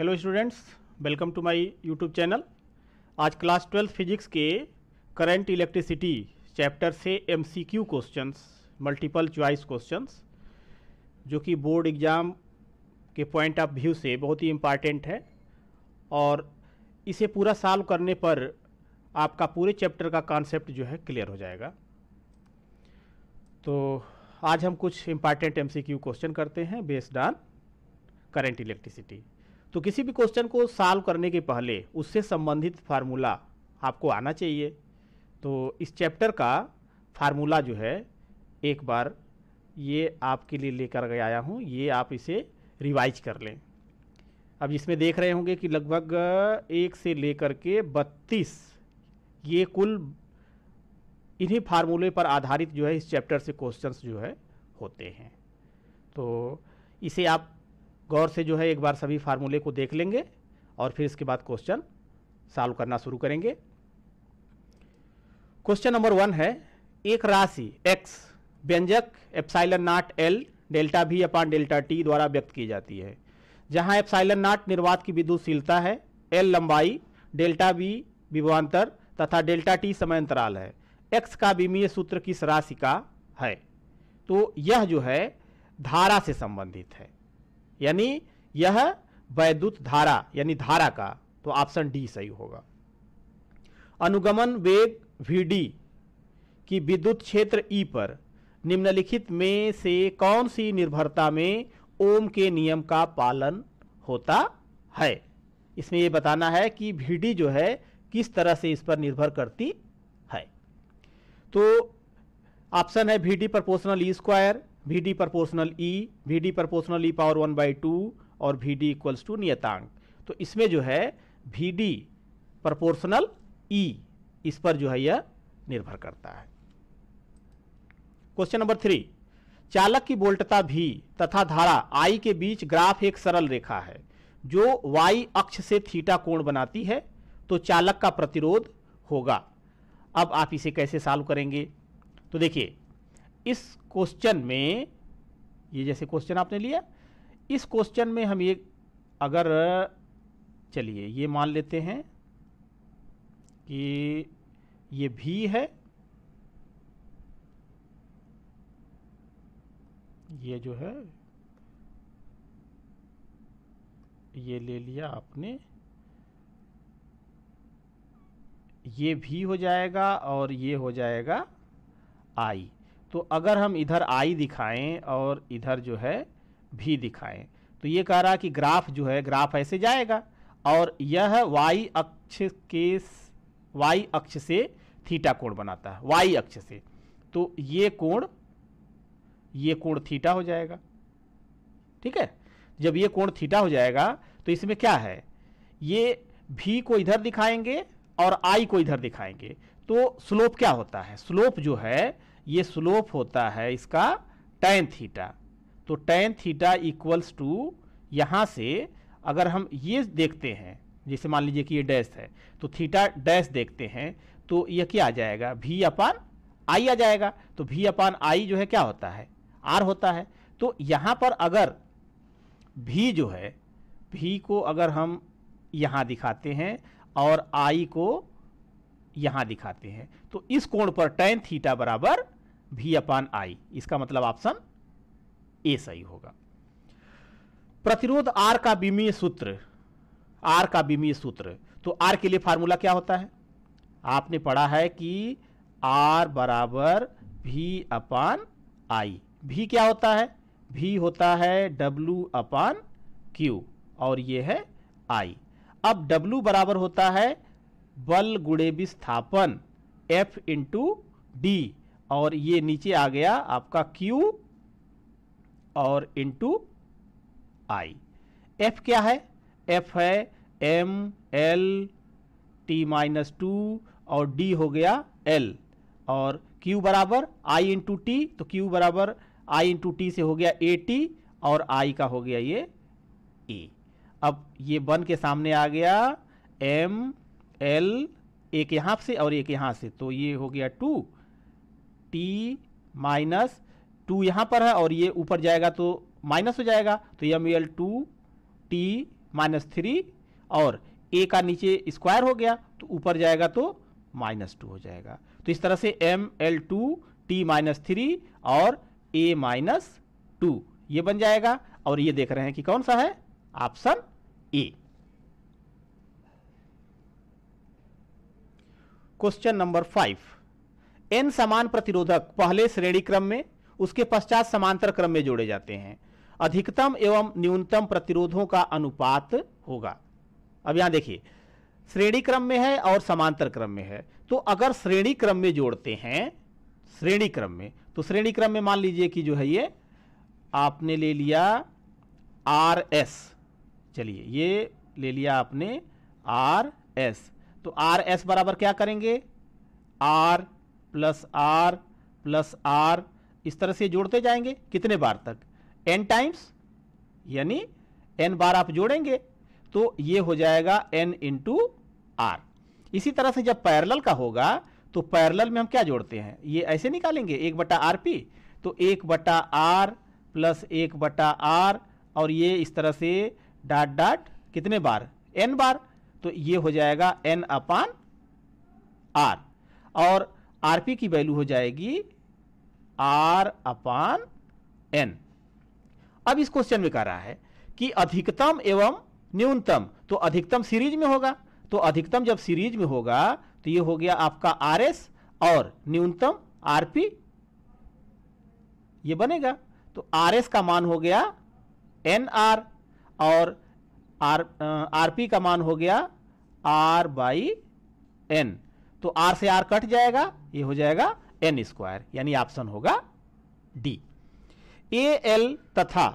Hello students welcome to my YouTube channel आज class twelfth physics के current electricity chapter से MCQ questions multiple choice questions जो कि board exam के point of view से बहुत ही इम्पॉर्टेंट है और इसे पूरा सॉल्व करने पर आपका पूरे चैप्टर का कॉन्सेप्ट जो है क्लियर हो जाएगा तो आज हम कुछ इम्पॉर्टेंट एम क्वेश्चन करते हैं बेस्ड ऑन करेंट इलेक्ट्रिसिटी तो किसी भी क्वेश्चन को सॉल्व करने के पहले उससे संबंधित फार्मूला आपको आना चाहिए तो इस चैप्टर का फार्मूला जो है एक बार ये आपके लिए लेकर गया आया हूँ ये आप इसे रिवाइज कर लें अब इसमें देख रहे होंगे कि लगभग एक से लेकर के बत्तीस ये कुल इन्हीं फार्मूले पर आधारित जो है इस चैप्टर से क्वेश्चंस जो है होते हैं तो इसे आप गौर से जो है एक बार सभी फार्मूले को देख लेंगे और फिर इसके बाद क्वेश्चन सॉल्व करना शुरू करेंगे क्वेश्चन नंबर वन है एक राशि एक्स व्यंजक एप्साइलन नाट एल डेल्टा भी अपान डेल्टा टी द्वारा व्यक्त की जाती है जहां एप्साइलन नाट निर्वात की विद्युतशीलता है एल लंबाई डेल्टा बी विभवान्तर तथा डेल्टा टी समय अंतराल है एक्स का विमीय सूत्र किस राशि का है तो यह जो है धारा से संबंधित है यानी यह वैद्युत धारा यानी धारा का तो ऑप्शन डी सही होगा अनुगमन वेग वी की विद्युत क्षेत्र ई e पर निम्नलिखित में से कौन सी निर्भरता में ओम के नियम का पालन होता है इसमें यह बताना है कि वी जो है किस तरह से इस पर निर्भर करती है तो ऑप्शन है V D proportional E square V D proportional E V D proportional E power one by two और वी डी इक्वल्स टू नियतांक तो इसमें जो है वी डी प्रपोर्सनल ई इस पर जो है यह निर्भर करता है क्वेश्चन नंबर थ्री चालक की बोल्टता भी तथा धारा आई के बीच ग्राफ एक सरल रेखा है जो वाई अक्ष से थीटा कोण बनाती है तो चालक का प्रतिरोध होगा अब आप इसे कैसे सॉल्व करेंगे तो देखिए इस क्वेश्चन में ये जैसे क्वेश्चन आपने लिया इस क्वेश्चन में हम ये अगर चलिए ये मान लेते हैं कि ये भी है ये जो है ये ले लिया आपने ये भी हो जाएगा और ये हो जाएगा आई तो अगर हम इधर आई दिखाएं और इधर जो है भी दिखाएं तो ये कह रहा कि ग्राफ जो है ग्राफ ऐसे जाएगा और यह वाई अक्ष के वाई अक्ष से थीटा कोण बनाता है वाई अक्ष से तो ये कोण ये कोण थीटा हो जाएगा ठीक है जब ये कोण थीटा हो जाएगा तो इसमें क्या है ये भी को इधर दिखाएंगे और आई को इधर दिखाएंगे तो स्लोप क्या होता है स्लोप जो है ये स्लोप होता है इसका टेन थीटा तो टेन थीटा इक्वल्स टू यहाँ से अगर हम ये देखते हैं जैसे मान लीजिए कि ये डैश है तो थीटा डैश देखते हैं तो ये क्या आ जाएगा भी अपान आई आ जाएगा तो भी अपान आई जो है क्या होता है आर होता है तो यहाँ पर अगर भी जो है भी को अगर हम यहाँ दिखाते हैं और आई को यहाँ दिखाते हैं तो इस कोण पर टेन थीटा बराबर वी अपान आई इसका मतलब ऑप्शन ए सही होगा प्रतिरोध आर का बीमीय सूत्र आर का बीमीय सूत्र तो आर के लिए फार्मूला क्या होता है आपने पढ़ा है कि आर बराबर भी अपान आई भी क्या होता है भी होता है डब्लू अपान क्यू और ये है आई अब डब्लू बराबर होता है बल गुड़े विस्थापन एफ इंटू डी और ये नीचे आ गया आपका Q और इंटू आई एफ क्या है एफ है M L T minus two और डी हो गया एल और Q बराबर आई इंटू टी तो Q बराबर आई इंटू टी से हो गया ए टी और आई का हो गया ये A अब ये वन के सामने आ गया एम एल एक यहाँ से और एक यहाँ से तो ये हो गया टू टी माइनस टू यहाँ पर है और ये ऊपर जाएगा तो माइनस हो जाएगा तो M L two T minus three और ए का नीचे स्क्वायर हो गया तो ऊपर जाएगा तो माइनस टू हो जाएगा तो इस तरह से M L two T minus three और ए माइनस टू ये बन जाएगा और ये देख रहे हैं कि कौन सा है option A question number five N समान प्रतिरोधक पहले श्रेणी क्रम में उसके पश्चात समांतर क्रम में जोड़े जाते हैं अधिकतम एवं न्यूनतम प्रतिरोधों का अनुपात होगा अब यहां देखिए श्रेणी क्रम में है और समांतर क्रम में है तो अगर श्रेणी क्रम में जोड़ते हैं श्रेणी क्रम में तो श्रेणी क्रम में मान लीजिए कि जो है ये आपने ले लिया आर एस चलिए ये ले लिया आपने आर एस तो आर एस बराबर क्या करेंगे R plus R plus R इस तरह से जोड़ते जाएंगे कितने बार तक एन टाइम्स यानी एन बार आप जोड़ेंगे तो ये हो जाएगा एन इंटू आर इसी तरह से जब पैरल का होगा तो पैरल में हम क्या जोड़ते हैं ये ऐसे निकालेंगे एक बटा आर पी तो एक बटा आर प्लस एक बटा आर और ये इस तरह से डाट डाट कितने बार एन बार तो ये हो जाएगा एन अपान आर और आरपी की वैल्यू हो जाएगी आर अपान एन अब इस क्वेश्चन में कह रहा है कि अधिकतम एवं न्यूनतम तो अधिकतम सीरीज में होगा तो अधिकतम जब सीरीज में होगा तो ये हो गया आपका आर एस और न्यूनतम आरपी ये बनेगा तो आर एस का मान हो गया एन आर और आर आरपी का मान हो गया आर बाई एन तो आर से आर कट जाएगा ये हो जाएगा एन स्क्वायर यानी ऑप्शन होगा डी ए एल तथा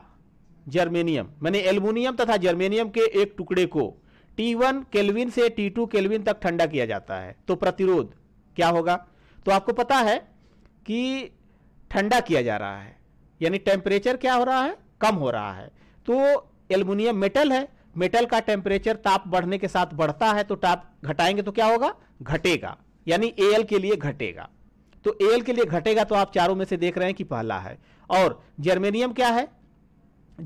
जर्मेनियम मैंने एल्युमिनियम तथा जर्मेनियम के एक टुकड़े को T1 वन केल्विन से T2 टू केल्विन तक ठंडा किया जाता है तो प्रतिरोध क्या होगा तो आपको पता है कि ठंडा किया जा रहा है यानी टेम्परेचर क्या हो रहा है कम हो रहा है तो एल्युमिनियम मेटल है मेटल का टेम्परेचर ताप बढ़ने के साथ बढ़ता है तो ताप घटाएंगे तो क्या होगा घटेगा यानी ए के लिए घटेगा तो ए के लिए घटेगा तो आप चारों में से देख रहे हैं कि पहला है और जर्मेनियम क्या है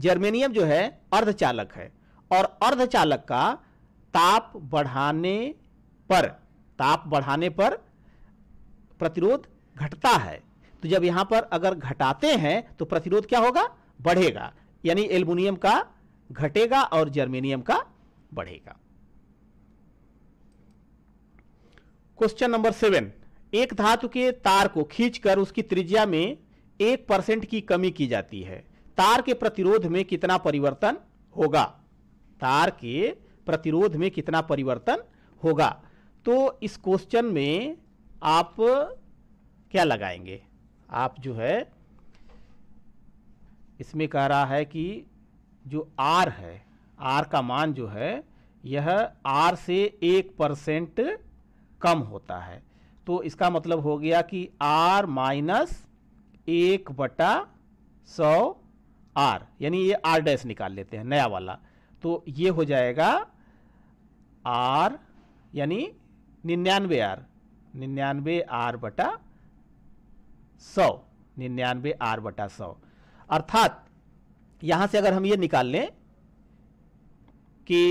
जर्मेनियम जो है अर्धचालक है और अर्धचालक का ताप बढ़ाने पर ताप बढ़ाने पर प्रतिरोध घटता है तो जब यहां पर अगर घटाते हैं तो प्रतिरोध क्या होगा बढ़ेगा यानी एल्युमिनियम का घटेगा और जर्मेनियम का बढ़ेगा क्वेश्चन नंबर सेवन एक धातु के तार को खींचकर उसकी त्रिज्या में एक परसेंट की कमी की जाती है तार के प्रतिरोध में कितना परिवर्तन होगा तार के प्रतिरोध में कितना परिवर्तन होगा तो इस क्वेश्चन में आप क्या लगाएंगे आप जो है इसमें कह रहा है कि जो आर है आर का मान जो है यह आर से एक परसेंट कम होता है तो इसका मतलब हो गया कि आर माइनस एक बटा सौ आर यानी ये आर डैश निकाल लेते हैं नया वाला तो ये हो जाएगा आर यानी निन्यानवे आर निन्यानवे आर बटा सौ निन्यानवे आर बटा सौ अर्थात यहां से अगर हम ये निकाल लें कि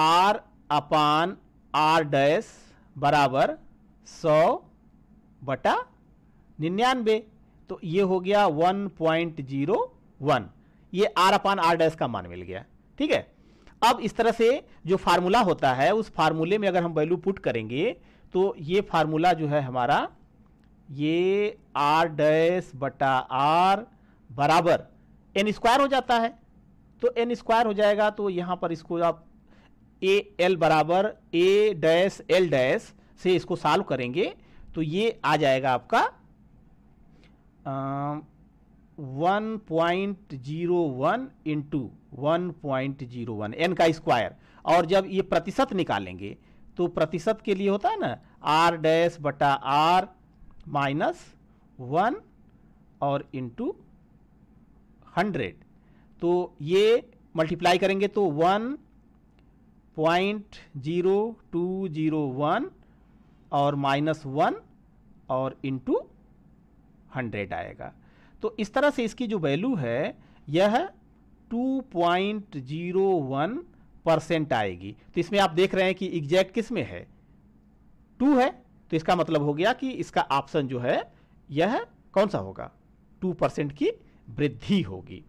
आर अपान आर डैश बराबर सौ बटा निन्यानवे तो ये हो गया वन पॉइंट जीरो वन ये आर अपान आर डैश का मान मिल गया ठीक है अब इस तरह से जो फार्मूला होता है उस फार्मूले में अगर हम वैल्यू पुट करेंगे तो ये फार्मूला जो है हमारा ये आर डैश बटा आर बराबर एन स्क्वायर हो जाता है तो एन स्क्वायर हो जाएगा तो यहां पर इसको आप ए एल बराबर ए डैश एल डैश से इसको सॉल्व करेंगे तो ये आ जाएगा आपका one point zero one into one point zero one N का स्क्वायर और जब ये प्रतिशत निकालेंगे तो प्रतिशत के लिए होता है ना आर डैश बटा आर माइनस वन और इंटू हंड्रेड तो ये मल्टीप्लाई करेंगे तो one point zero two zero one और माइनस वन और इंटू हंड्रेड आएगा तो इस तरह से इसकी जो वैल्यू है यह two point zero one percent आएगी तो इसमें आप देख रहे हैं कि एग्जैक्ट किस में है टू है तो इसका मतलब हो गया कि इसका ऑप्शन जो है यह कौन सा होगा टू परसेंट की वृद्धि होगी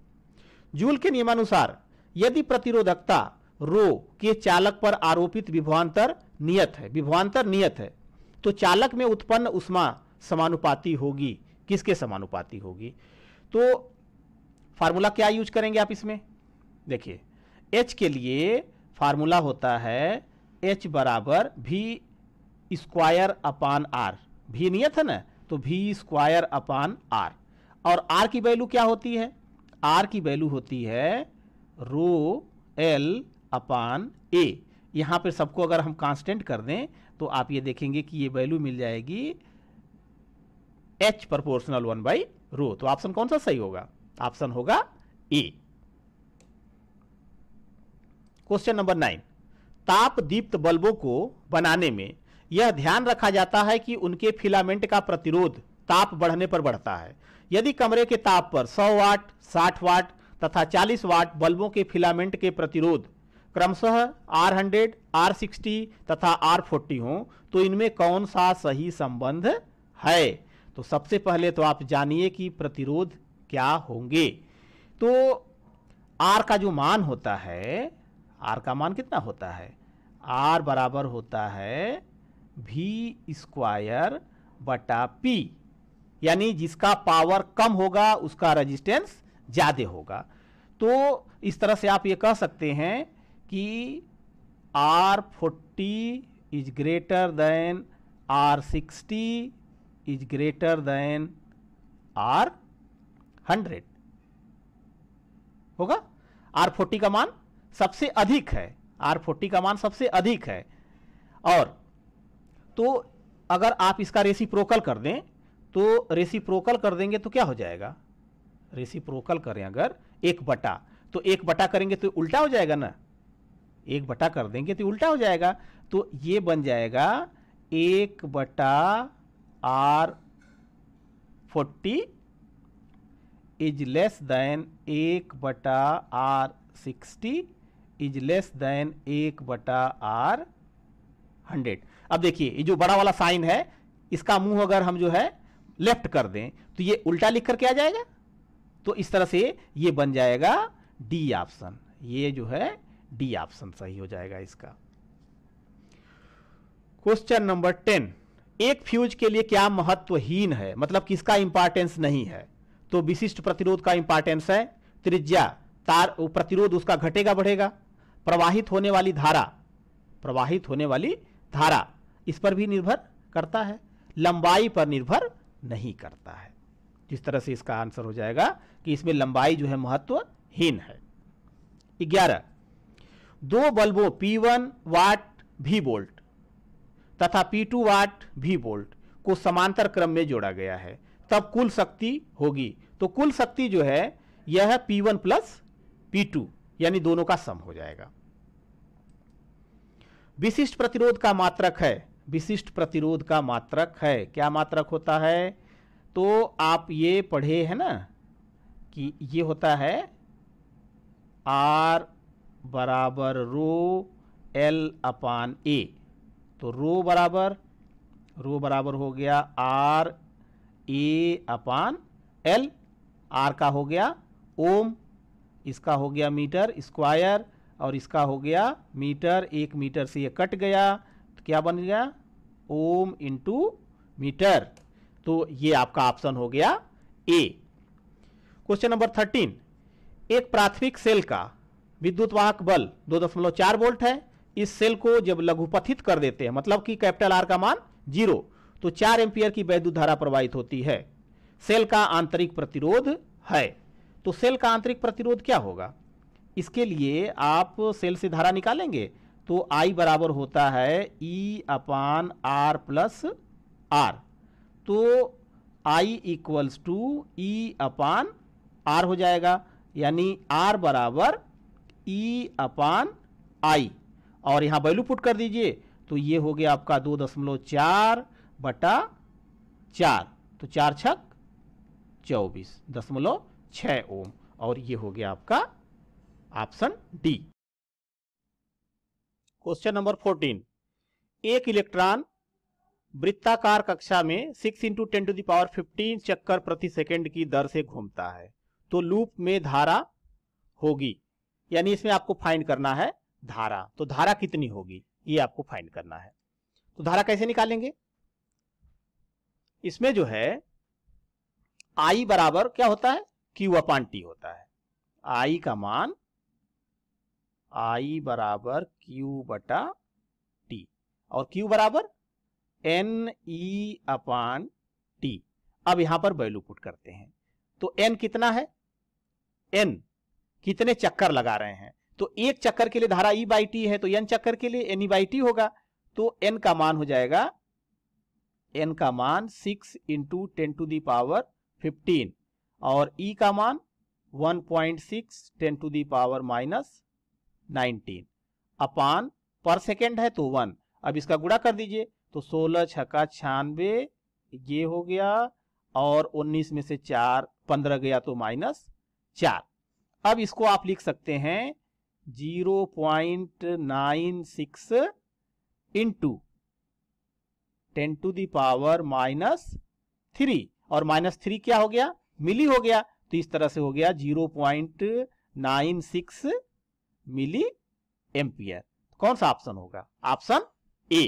जूल के नियमानुसार यदि प्रतिरोधकता रो के चालक पर आरोपित विभवान्तर नियत है विभवान्तर नियत है तो चालक में उत्पन्न उष्मा समानुपाती होगी किसके समानुपाती होगी तो फार्मूला क्या यूज करेंगे आप इसमें देखिए एच के लिए फार्मूला होता है एच बराबर भी स्क्वायर अपान आर भी नियत है ना तो भी स्क्वायर अपान आर और आर की वैल्यू क्या होती है आर की वैल्यू होती है रो एल अपान ए यहाँ पर सबको अगर हम कांस्टेंट कर दें तो आप ये देखेंगे कि ये वैल्यू मिल जाएगी H proportional one by rho तो ऑप्शन कौन सा सही होगा ऑप्शन होगा ए क्वेश्चन नंबर नाइन ताप दीप्त बल्बों को बनाने में यह ध्यान रखा जाता है कि उनके फिलामेंट का प्रतिरोध ताप बढ़ने पर बढ़ता है यदि कमरे के ताप पर 100 वाट 60 वाट तथा 40 वाट बल्बों के फिलामेंट के प्रतिरोध क्रमशः R100, R60 तथा R40 हो तो इनमें कौन सा सही संबंध है तो सबसे पहले तो आप जानिए कि प्रतिरोध क्या होंगे तो R का जो मान होता है R का मान कितना होता है R बराबर होता है भी स्क्वायर बटा पी यानी जिसका पावर कम होगा उसका रेजिस्टेंस ज़्यादा होगा तो इस तरह से आप ये कह सकते हैं कि R forty is greater than R sixty is greater than R hundred होगा आर फोर्टी का मान सबसे अधिक है आर फोर्टी का मान सबसे अधिक है और तो अगर आप इसका रेसिप्रोकल कर दें तो रेसिप्रोकल कर देंगे तो क्या हो जाएगा रेसिप्रोकल करें अगर एक बटा तो एक बटा करेंगे तो उल्टा हो जाएगा ना एक बटा कर देंगे तो उल्टा हो जाएगा तो ये बन जाएगा एक बटा R forty is less than एक बटा R sixty is less than एक बटा आर हंड्रेड अब देखिए ये जो बड़ा वाला साइन है इसका मुंह अगर हम जो है लेफ्ट कर दें तो ये उल्टा लिख करके आ जाएगा तो इस तरह से ये बन जाएगा डी ऑप्शन ये जो है डी ऑप्शन सही हो जाएगा इसका क्वेश्चन नंबर टेन एक फ्यूज के लिए क्या महत्वहीन है मतलब किसका इंपॉर्टेंस नहीं है तो विशिष्ट प्रतिरोध का इंपॉर्टेंस है त्रिज्या तार प्रतिरोध उसका घटेगा बढ़ेगा प्रवाहित होने वाली धारा प्रवाहित होने वाली धारा इस पर भी निर्भर करता है लंबाई पर निर्भर नहीं करता है जिस तरह से इसका आंसर हो जाएगा कि इसमें लंबाई जो है महत्वहीन है ग्यारह दो बल्बों P1 वाट भी वोल्ट तथा P2 वाट भी वोल्ट को समांतर क्रम में जोड़ा गया है तब कुल शक्ति होगी तो कुल शक्ति जो है यह P1 वन प्लस पी यानी दोनों का सम हो जाएगा विशिष्ट प्रतिरोध का मात्रक है विशिष्ट प्रतिरोध का मात्रक है क्या मात्रक होता है तो आप ये पढ़े हैं ना कि ये होता है आर बराबर रो एल अपान ए तो रो बराबर रो बराबर हो गया R A upon L R का हो गया ओम इसका हो गया मीटर स्क्वायर और इसका हो गया मीटर एक मीटर से ये कट गया तो क्या बन गया ओम इंटू मीटर तो ये आपका ऑप्शन हो गया ए क्वेश्चन नंबर थर्टीन एक प्राथमिक सेल का विद्युत वाहक बल दो दशमलव चार वोल्ट है इस सेल को जब लघुपथित कर देते हैं मतलब कि कैपिटल आर का मान जीरो तो चार एम्पियर की वैद्युत धारा प्रवाहित होती है सेल का आंतरिक प्रतिरोध है तो सेल का आंतरिक प्रतिरोध क्या होगा इसके लिए आप सेल से धारा निकालेंगे तो आई बराबर होता है E e upon R plus R तो I equals to E upon R हो जाएगा यानी आर बराबर ई अपान आई और यहाँ वैल्यू पुट कर दीजिए तो ये हो गया आपका दो दशमलव चार बटा चार तो चार छक चौबीस दशमलव छः ओम और ये हो गया आपका option D question number fourteen एक इलेक्ट्रॉन वृत्ताकार कक्षा में six into ten to the power fifteen चक्कर प्रति सेकेंड की दर से घूमता है तो लूप में धारा होगी यानी इसमें आपको फाइंड करना है धारा तो धारा कितनी होगी ये आपको फाइंड करना है तो धारा कैसे निकालेंगे इसमें जो है आई बराबर क्या होता है क्यू अपान टी होता है आई का मान आई बराबर क्यू बटा टी और क्यू बराबर एन ई अपान टी अब यहां पर वैल्यू पुट करते हैं तो एन कितना है एन कितने चक्कर लगा रहे हैं तो एक चक्कर के लिए धारा ई बाई टी है तो एन चक्कर के लिए एन ई बाई टी होगा तो एन का मान हो जाएगा एन का मान six into ten to the power fifteen और ई e का मान one point six ten to the power minus nineteen upon पर सेकेंड है तो वन अब इसका गुड़ा कर दीजिए तो सोलह छक्का छियानवे ये हो गया और उन्नीस में से चार पंद्रह गया तो माइनस चार अब इसको आप लिख सकते हैं zero point nine six into ten to the power minus three और माइनस थ्री क्या हो गया मिली हो गया तो इस तरह से हो गया zero point nine six milliampere तो कौन सा ऑप्शन होगा ऑप्शन ए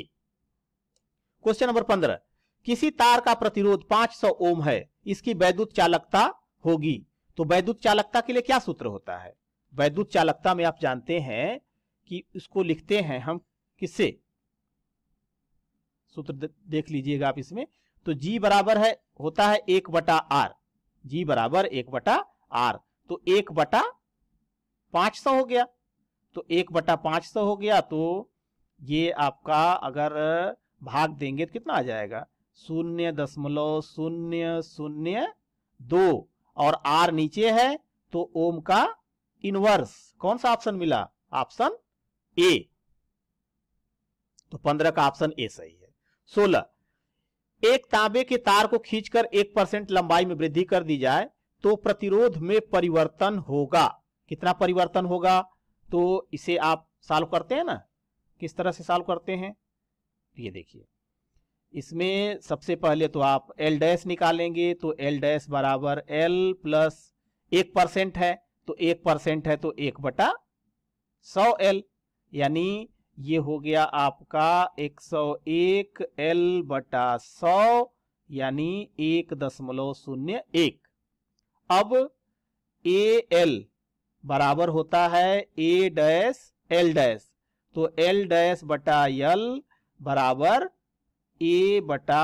क्वेश्चन नंबर पंद्रह किसी तार का प्रतिरोध 500 ओम है इसकी वैद्युत चालकता होगी तो वैद्युत चालकता के लिए क्या सूत्र होता है वैद्युत चालकता में आप जानते हैं कि उसको लिखते हैं हम किससे सूत्र देख लीजिएगा आप इसमें तो जी बराबर है होता है एक बटा आर जी बराबर एक बटा आर तो एक बटा पांच सौ हो गया तो एक बटा पांच सौ हो गया तो ये आपका अगर भाग देंगे तो कितना आ जाएगा शून्य दशमलव शून्य शून्य दो और आर नीचे है तो ओम का इनवर्स कौन सा ऑप्शन मिला ऑप्शन ए तो पंद्रह का ऑप्शन ए सही है सोलह एक तांबे के तार को खींचकर एक परसेंट लंबाई में वृद्धि कर दी जाए तो प्रतिरोध में परिवर्तन होगा कितना परिवर्तन होगा तो इसे आप सॉल्व करते हैं ना किस तरह से सॉल्व करते हैं तो ये देखिए इसमें सबसे पहले तो आप एल डैश निकालेंगे तो एल डैश बराबर एल प्लस एक परसेंट है तो एक परसेंट है तो एक बटा सौ एल यानी ये हो गया आपका एक सौ एक एल बटा सौ यानी एक दशमलव शून्य एक अब ए एल बराबर होता है ए डैश एल डैश तो एल डैश बटा एल बराबर ए बटा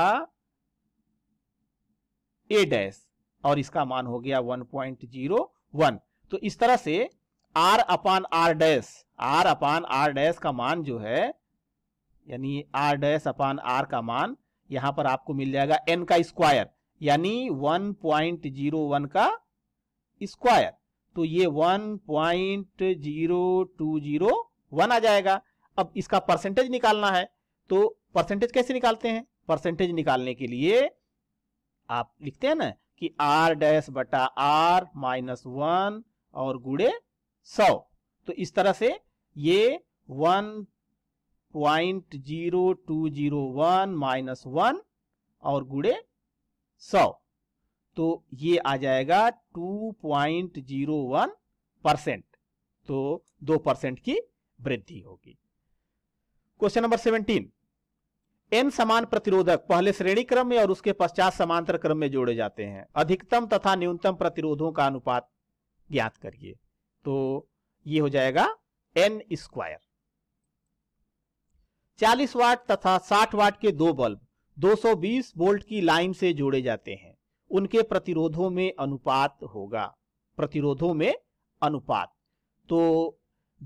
ए डैश और इसका मान हो गया 1.01 तो इस तरह से R upon R dash R upon R dash का मान जो है यानी आर डैश अपान आर का मान यहां पर आपको मिल जाएगा एन का स्क्वायर यानी 1.01 का स्क्वायर तो ये 1.0201 आ जाएगा अब इसका परसेंटेज निकालना है तो परसेंटेज कैसे निकालते हैं परसेंटेज निकालने के लिए आप लिखते हैं ना कि आर डैश बटा आर माइनस वन और गुड़े सौ तो इस तरह से ये one point zero two zero one minus one और गुड़े सौ तो ये आ जाएगा two point zero one percent तो दो परसेंट की वृद्धि होगी क्वेश्चन नंबर सेवेंटीन एन समान प्रतिरोधक पहले श्रेणी क्रम में और उसके पश्चात समांतर क्रम में जोड़े जाते हैं अधिकतम तथा न्यूनतम प्रतिरोधों का अनुपात ज्ञात करिए तो ये हो जाएगा एन स्क्वायर चालीस वाट तथा साठ वाट के दो बल्ब 220 वोल्ट की लाइन से जोड़े जाते हैं उनके प्रतिरोधों में अनुपात होगा प्रतिरोधों में अनुपात तो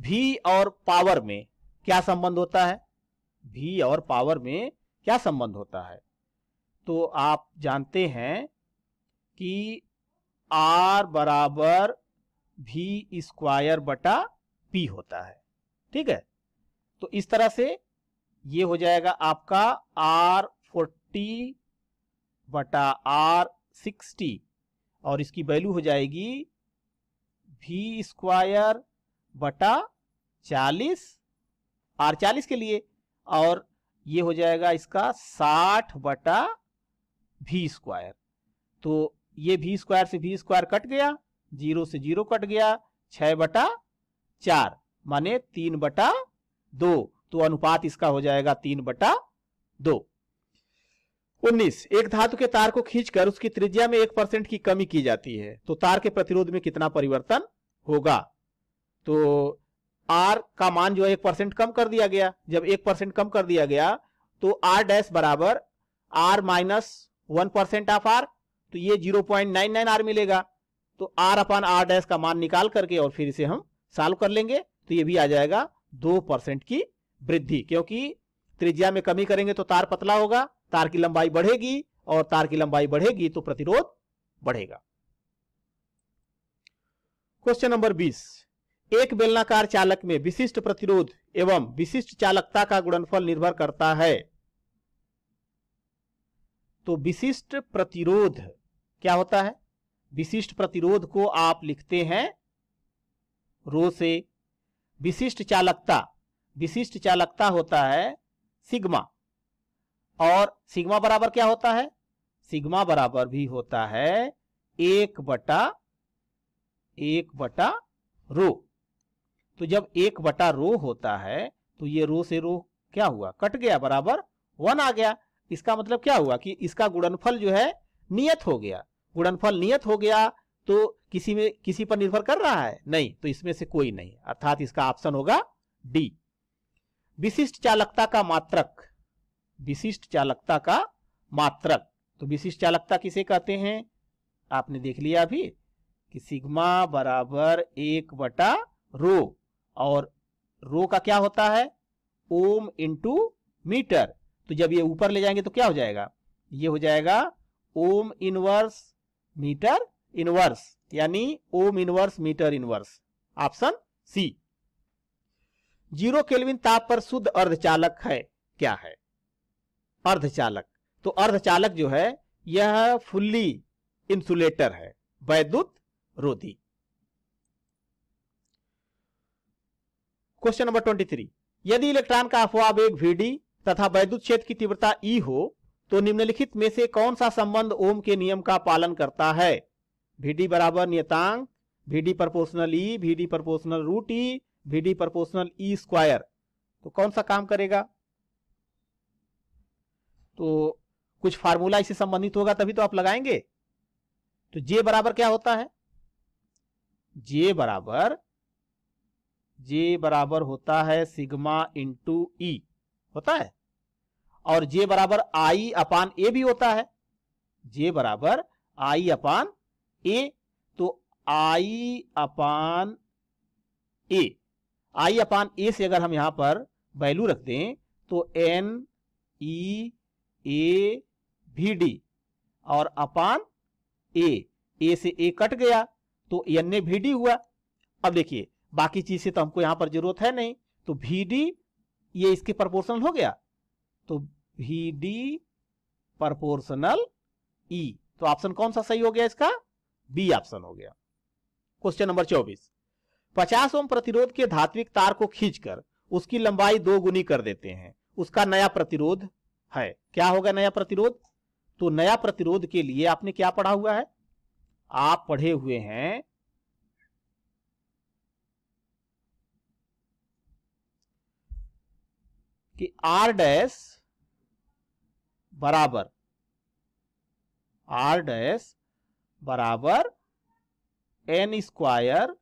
भी और पावर में क्या संबंध होता है भी और पावर में क्या संबंध होता है तो आप जानते हैं कि आर बराबर भी स्क्वायर बटा पी होता है ठीक है तो इस तरह से ये हो जाएगा आपका आर फोर्टी बटा आर सिक्सटी और इसकी वैल्यू हो जाएगी भी स्क्वायर बटा चालीस आर चालीस के लिए और ये हो जाएगा इसका साठ बटा भी स्क्वायर तो ये भी स्क्वायर से भी स्क्वायर कट गया जीरो से जीरो कट गया छह बटा चार माने तीन बटा दो तो अनुपात इसका हो जाएगा तीन बटा दो उन्नीस एक धातु के तार को खींचकर उसकी त्रिज्या में एक परसेंट की कमी की जाती है तो तार के प्रतिरोध में कितना परिवर्तन होगा तो आर का मान जो है एक परसेंट कम कर दिया गया जब एक परसेंट कम कर दिया गया तो आर डैश बराबर R minus one percent of R तो ये zero point nine nine R मिलेगा तो आर अपन आर डैश का मान निकाल करके और फिर इसे हम सॉल्व कर लेंगे तो ये भी आ जाएगा दो परसेंट की वृद्धि क्योंकि त्रिज्या में कमी करेंगे तो तार पतला होगा तार की लंबाई बढ़ेगी और तार की लंबाई बढ़ेगी तो प्रतिरोध बढ़ेगा क्वेश्चन नंबर बीस एक बेलनाकार चालक में विशिष्ट प्रतिरोध एवं विशिष्ट चालकता का गुणनफल निर्भर करता है तो विशिष्ट प्रतिरोध क्या होता है विशिष्ट प्रतिरोध को आप लिखते हैं रो से विशिष्ट चालकता विशिष्ट चालकता होता है सिग्मा और सिग्मा बराबर क्या होता है सिग्मा बराबर भी होता है एक बटा एक बटा रो तो जब एक बटा रो होता है तो ये रो से रो क्या हुआ कट गया बराबर वन आ गया इसका मतलब क्या हुआ कि इसका गुणनफल जो है नियत हो गया गुणनफल नियत हो गया तो किसी में किसी पर निर्भर कर रहा है नहीं तो इसमें से कोई नहीं अर्थात इसका ऑप्शन होगा डी विशिष्ट चालकता का मात्रक विशिष्ट चालकता का मात्रक तो विशिष्ट चालकता किसे कहते हैं आपने देख लिया अभी कि सिग्मा बराबर एक बटा रो और रो का क्या होता है ओम इंटू मीटर तो जब ये ऊपर ले जाएंगे तो क्या हो जाएगा ये हो जाएगा ओम इनवर्स मीटर इनवर्स यानी ohm inverse metre inverse option C zero kelvin ताप पर शुद्ध अर्धचालक है क्या है अर्धचालक तो अर्धचालक जो है यह फुल्ली इंसुलेटर है वैद्युत रोधी क्वेश्चन नंबर ट्वेंटी थ्री यदि इलेक्ट्रॉन का अफवाह एक वीडी तथा वैद्युत क्षेत्र की तीव्रता ई e हो तो निम्नलिखित में से कौन सा संबंध ओम के नियम का पालन करता है वीडी बराबर नियतांक VD proportional E VD proportional root E VD proportional E square तो कौन सा काम करेगा तो कुछ फार्मूला इससे संबंधित होगा तभी तो आप लगाएंगे तो जे बराबर क्या होता है जे बराबर जे बराबर होता है सिग्मा इंटू ई e, होता है और जे बराबर आई अपान ए भी होता है जे बराबर आई अपान ए तो आई अपान ए आई अपान ए से अगर हम यहां पर वैल्यू रख दें तो एन ई ए भी डी और अपान ए ए से ए कट गया तो एन ए भी डी हुआ अब देखिए बाकी चीज से तो हमको यहां पर जरूरत है नहीं तो भी डी ये इसके प्रपोर्शनल हो गया तो भी डी प्रपोर्शनल ई तो ऑप्शन कौन सा सही हो गया इसका बी ऑप्शन हो गया क्वेश्चन नंबर चौबीस पचास ओम प्रतिरोध के धात्विक तार को खींचकर उसकी लंबाई दो गुनी कर देते हैं उसका नया प्रतिरोध है क्या होगा नया प्रतिरोध तो नया प्रतिरोध के लिए आपने क्या पढ़ा हुआ है आप पढ़े हुए हैं कि आर डैश बराबर आर डैश बराबर N square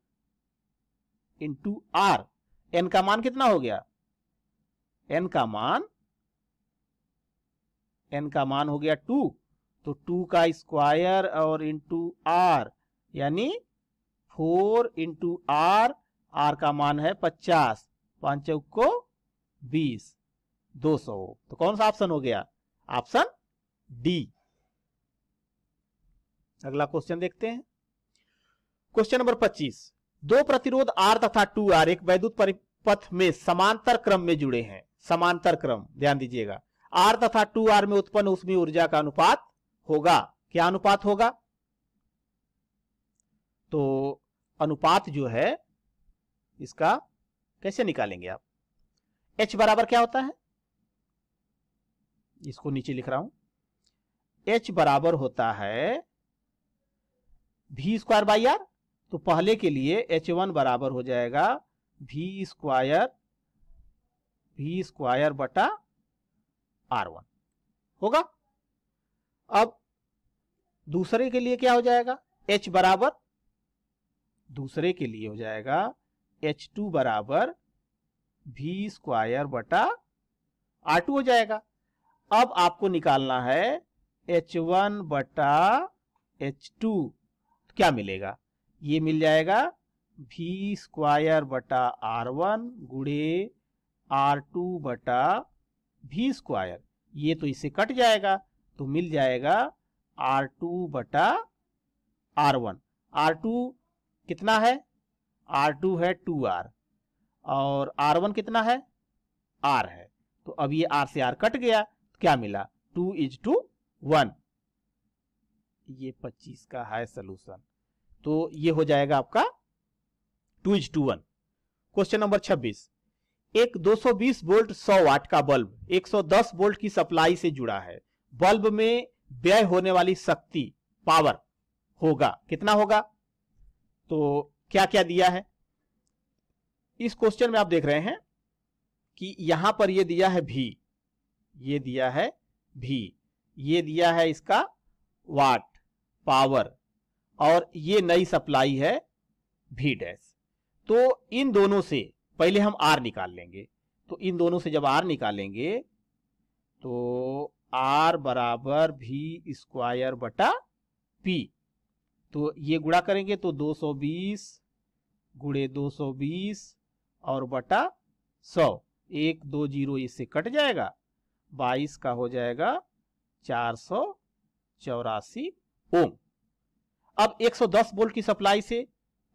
into R N का मान कितना हो गया एन का मान एन का मान हो गया टू तो टू का स्क्वायर और इंटू आर यानी फोर इंटू आर आर का मान है पचास पांच को बीस 200 तो कौन सा ऑप्शन हो गया ऑप्शन डी अगला क्वेश्चन देखते हैं क्वेश्चन नंबर 25 दो प्रतिरोध आर तथा टू आर एक वैद्युत परिपथ में समांतर क्रम में जुड़े हैं समांतर क्रम ध्यान दीजिएगा आर तथा टू आर में उत्पन्न उसमें ऊर्जा का अनुपात होगा क्या अनुपात होगा तो अनुपात जो है इसका कैसे निकालेंगे आप एच बराबर क्या होता है इसको नीचे लिख रहा हूं एच बराबर होता है भी स्क्वायर बाई आर तो पहले के लिए एच वन बराबर हो जाएगा भी स्क्वायर भी स्क्वायर बटा आर वन होगा अब दूसरे के लिए क्या हो जाएगा एच बराबर दूसरे के लिए हो जाएगा एच टू बराबर भी स्क्वायर बटा आर टू हो जाएगा अब आपको निकालना है एच वन बटा एच टू क्या मिलेगा ये मिल जाएगा भी स्क्वायर बटा आर वन गुड़े आर टू बटा भी स्क्वायर ये तो इससे कट जाएगा तो मिल जाएगा आर टू बटा आर वन आर टू कितना है आर टू है टू आर और आर वन कितना है आर है तो अब ये आर से आर कट गया क्या मिला टू इज टू वन ये पच्चीस का है सोल्यूशन तो ये हो जाएगा आपका two is to one question number छब्बीस एक 220 वोल्ट 100 वाट का बल्ब 110 वोल्ट की सप्लाई से जुड़ा है बल्ब में व्यय होने वाली शक्ति पावर होगा कितना होगा तो क्या क्या दिया है इस क्वेश्चन में आप देख रहे हैं कि यहां पर यह दिया है भी ये दिया है भी ये दिया है इसका वाट पावर और ये नई सप्लाई है भी डैश तो इन दोनों से पहले हम आर निकाल लेंगे तो इन दोनों से जब आर निकालेंगे तो आर बराबर भी स्क्वायर बटा पी तो ये गुड़ा करेंगे तो 220 गुड़े दो और बटा 100 एक दो जीरो इससे कट जाएगा बाईस का हो जाएगा चार सौ चौरासी ओम अब 110 वोल्ट की सप्लाई से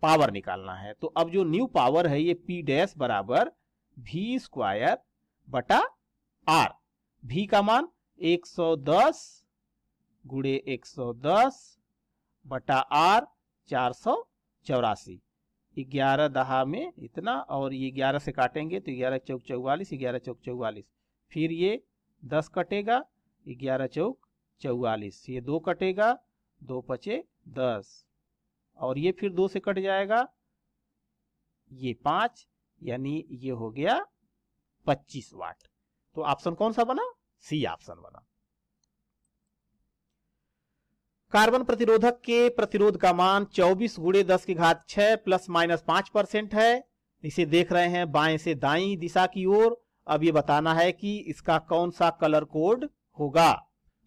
पावर निकालना है तो अब जो न्यू पावर है ये पी डैश बराबर भी स्क्वायर बटा आर भी का मान 110 गुड़े दस बटा आर चार सौ चौरासी ग्यारह दहा में इतना और ये ग्यारह से काटेंगे तो ग्यारह चौक चौवालीस ग्यारह चौक चौवालीस फिर ये दस कटेगा ग्यारह चौक चौवालीस ये दो कटेगा दो पचे दस और ये फिर दो से कट जाएगा ये पांच यानी ये हो गया पच्चीस वाट तो ऑप्शन कौन सा बना सी ऑप्शन बना कार्बन प्रतिरोधक के प्रतिरोध का मान 24 गुड़े दस की घात 6 प्लस माइनस पांच परसेंट है इसे देख रहे हैं बाएं से दाई दिशा की ओर अब ये बताना है कि इसका कौन सा कलर कोड होगा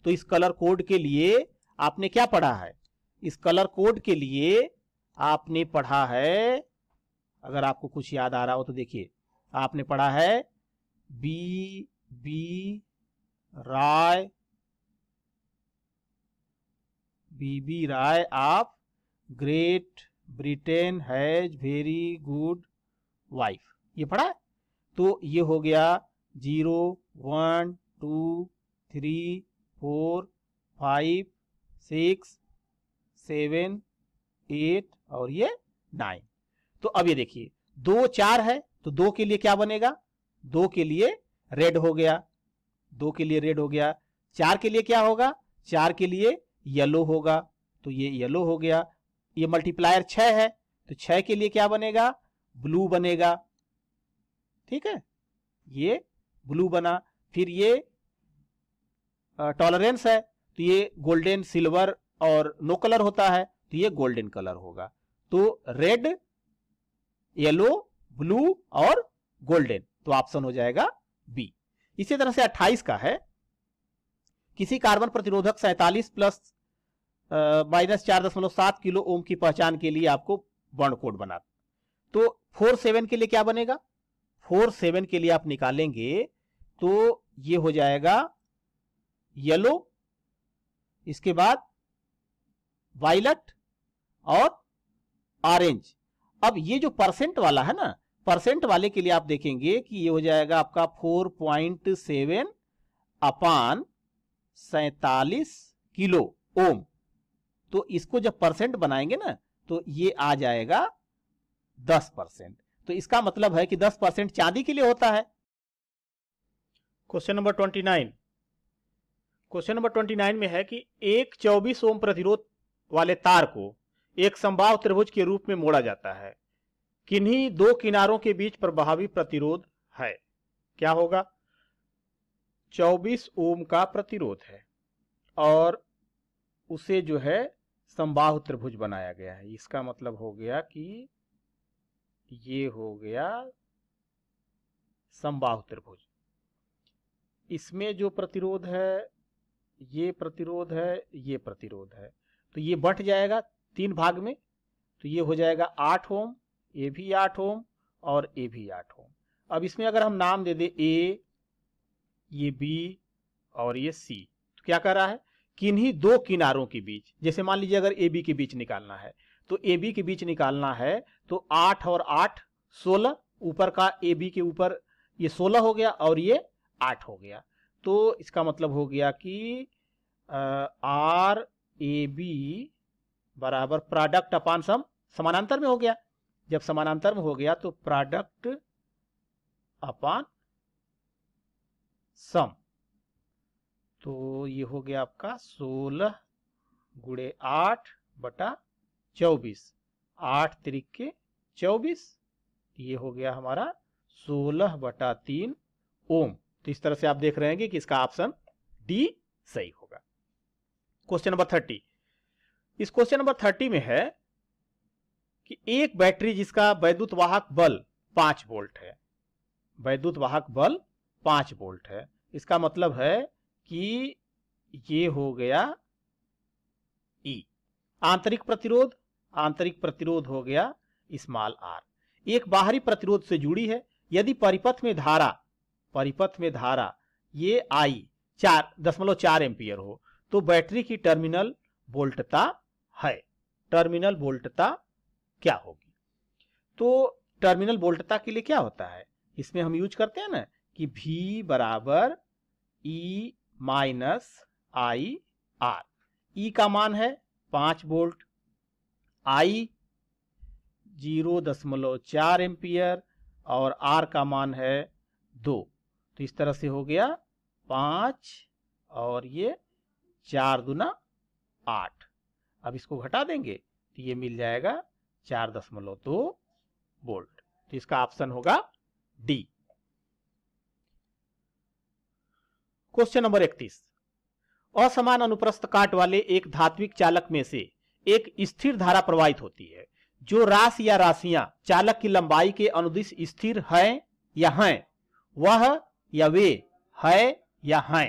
तो इस कलर कोड के लिए आपने क्या पढ़ा है इस कलर कोड के लिए आपने पढ़ा है अगर आपको कुछ याद आ रहा हो तो देखिए आपने पढ़ा है B B Roy BB Roy of Great Britain has very good wife ये पढ़ा है तो ये हो गया zero one two three four five six seven eight और ये नाइन तो अब ये देखिए दो चार है तो दो के लिए क्या बनेगा दो के लिए रेड हो गया दो के लिए रेड हो गया चार के लिए क्या होगा चार के लिए येलो होगा तो ये येलो हो गया ये मल्टीप्लायर छ है तो छ के लिए क्या बनेगा ब्लू बनेगा ठीक है ये ब्लू बना फिर ये टॉलरेंस है तो ये गोल्डन सिल्वर और नो कलर होता है तो ये गोल्डन कलर होगा तो रेड येलो ब्लू और गोल्डन तो ऑप्शन हो जाएगा बी इसी तरह से 28 का है किसी कार्बन प्रतिरोधक सैतालीस प्लस माइनस चार दशमलव सात किलो ओम की पहचान के लिए आपको बॉन्ड कोड बना तो फोर सेवन के लिए क्या बनेगा फोर सेवन के लिए आप निकालेंगे तो ये हो जाएगा येलो इसके बाद वायलट और ऑरेंज अब ये जो परसेंट वाला है ना परसेंट वाले के लिए आप देखेंगे कि ये हो जाएगा आपका फोर पॉइंट सेवन अपान सैतालीस किलो ओम तो इसको जब परसेंट बनाएंगे ना तो ये आ जाएगा दस परसेंट तो इसका मतलब है कि दस परसेंट चांदी के लिए होता है question number twenty nine question number twenty nine में है कि एक चौबीस ओम प्रतिरोध वाले तार को एक संभाव त्रिभुज के रूप में मोड़ा जाता है किन्हीं दो किनारों के बीच प्रभावी प्रतिरोध है क्या होगा 24 ओम का प्रतिरोध है और उसे जो है संबाह त्रिभुज बनाया गया है इसका मतलब हो गया कि ये हो गया संभाव त्रिभुज इसमें जो प्रतिरोध है ये प्रतिरोध है ये प्रतिरोध है तो ये बट जाएगा तीन भाग में तो ये हो जाएगा आठ ओम ये भी आठ ओम और ए भी आठ ओम अब इसमें अगर हम नाम दे दे ए ये बी और ये सी तो क्या कर रहा है किन्हीं दो किनारों के बीच जैसे मान लीजिए अगर ए बी के बीच निकालना है तो ए बी के बीच निकालना है तो आठ और आठ सोलह ऊपर का ए बी के ऊपर ये सोलह हो गया और ये आठ हो गया तो इसका मतलब हो गया कि आर ए बी बराबर प्रोडक्ट अपान सम समानांतर में हो गया जब समानांतर में हो गया तो प्रोडक्ट अपान सम तो ये हो गया आपका सोलह गुड़े आठ बटा चौबीस आठ तरीके चौबीस ये हो गया हमारा सोलह बटा तीन ओम तो इस तरह से आप देख रहे हैं कि इसका ऑप्शन डी सही होगा क्वेश्चन नंबर थर्टी इस क्वेश्चन नंबर थर्टी में है कि एक बैटरी जिसका वैद्युत वाहक बल पांच वोल्ट है वैद्युत वाहक बल पांच वोल्ट है इसका मतलब है कि ये हो गया ई e। आंतरिक प्रतिरोध आंतरिक प्रतिरोध हो गया स्मॉल आर एक बाहरी प्रतिरोध से जुड़ी है यदि परिपथ में धारा परिपथ में धारा ये आई चार दशमलव चार एम्पियर हो तो बैटरी की टर्मिनल वोल्टता है टर्मिनल वोल्टता क्या होगी तो टर्मिनल वोल्टता के लिए क्या होता है इसमें हम यूज करते हैं ना कि भी बराबर E minus I R E का मान है पांच वोल्ट आई जीरो दशमलव चार एम्पियर और आर का मान है दो तो इस तरह से हो गया पाँच और ये चार दुना आठ अब इसको घटा देंगे तो ये मिल जाएगा चार दशमलव दो बोल्ट तो इसका ऑप्शन होगा डी क्वेश्चन नंबर इकतीस असमान अनुप्रस्थ काट वाले एक धात्विक चालक में से एक स्थिर धारा प्रवाहित होती है जो राश या राशियां चालक की लंबाई के अनुदिश स्थिर है या हैं वह या वे है या हैं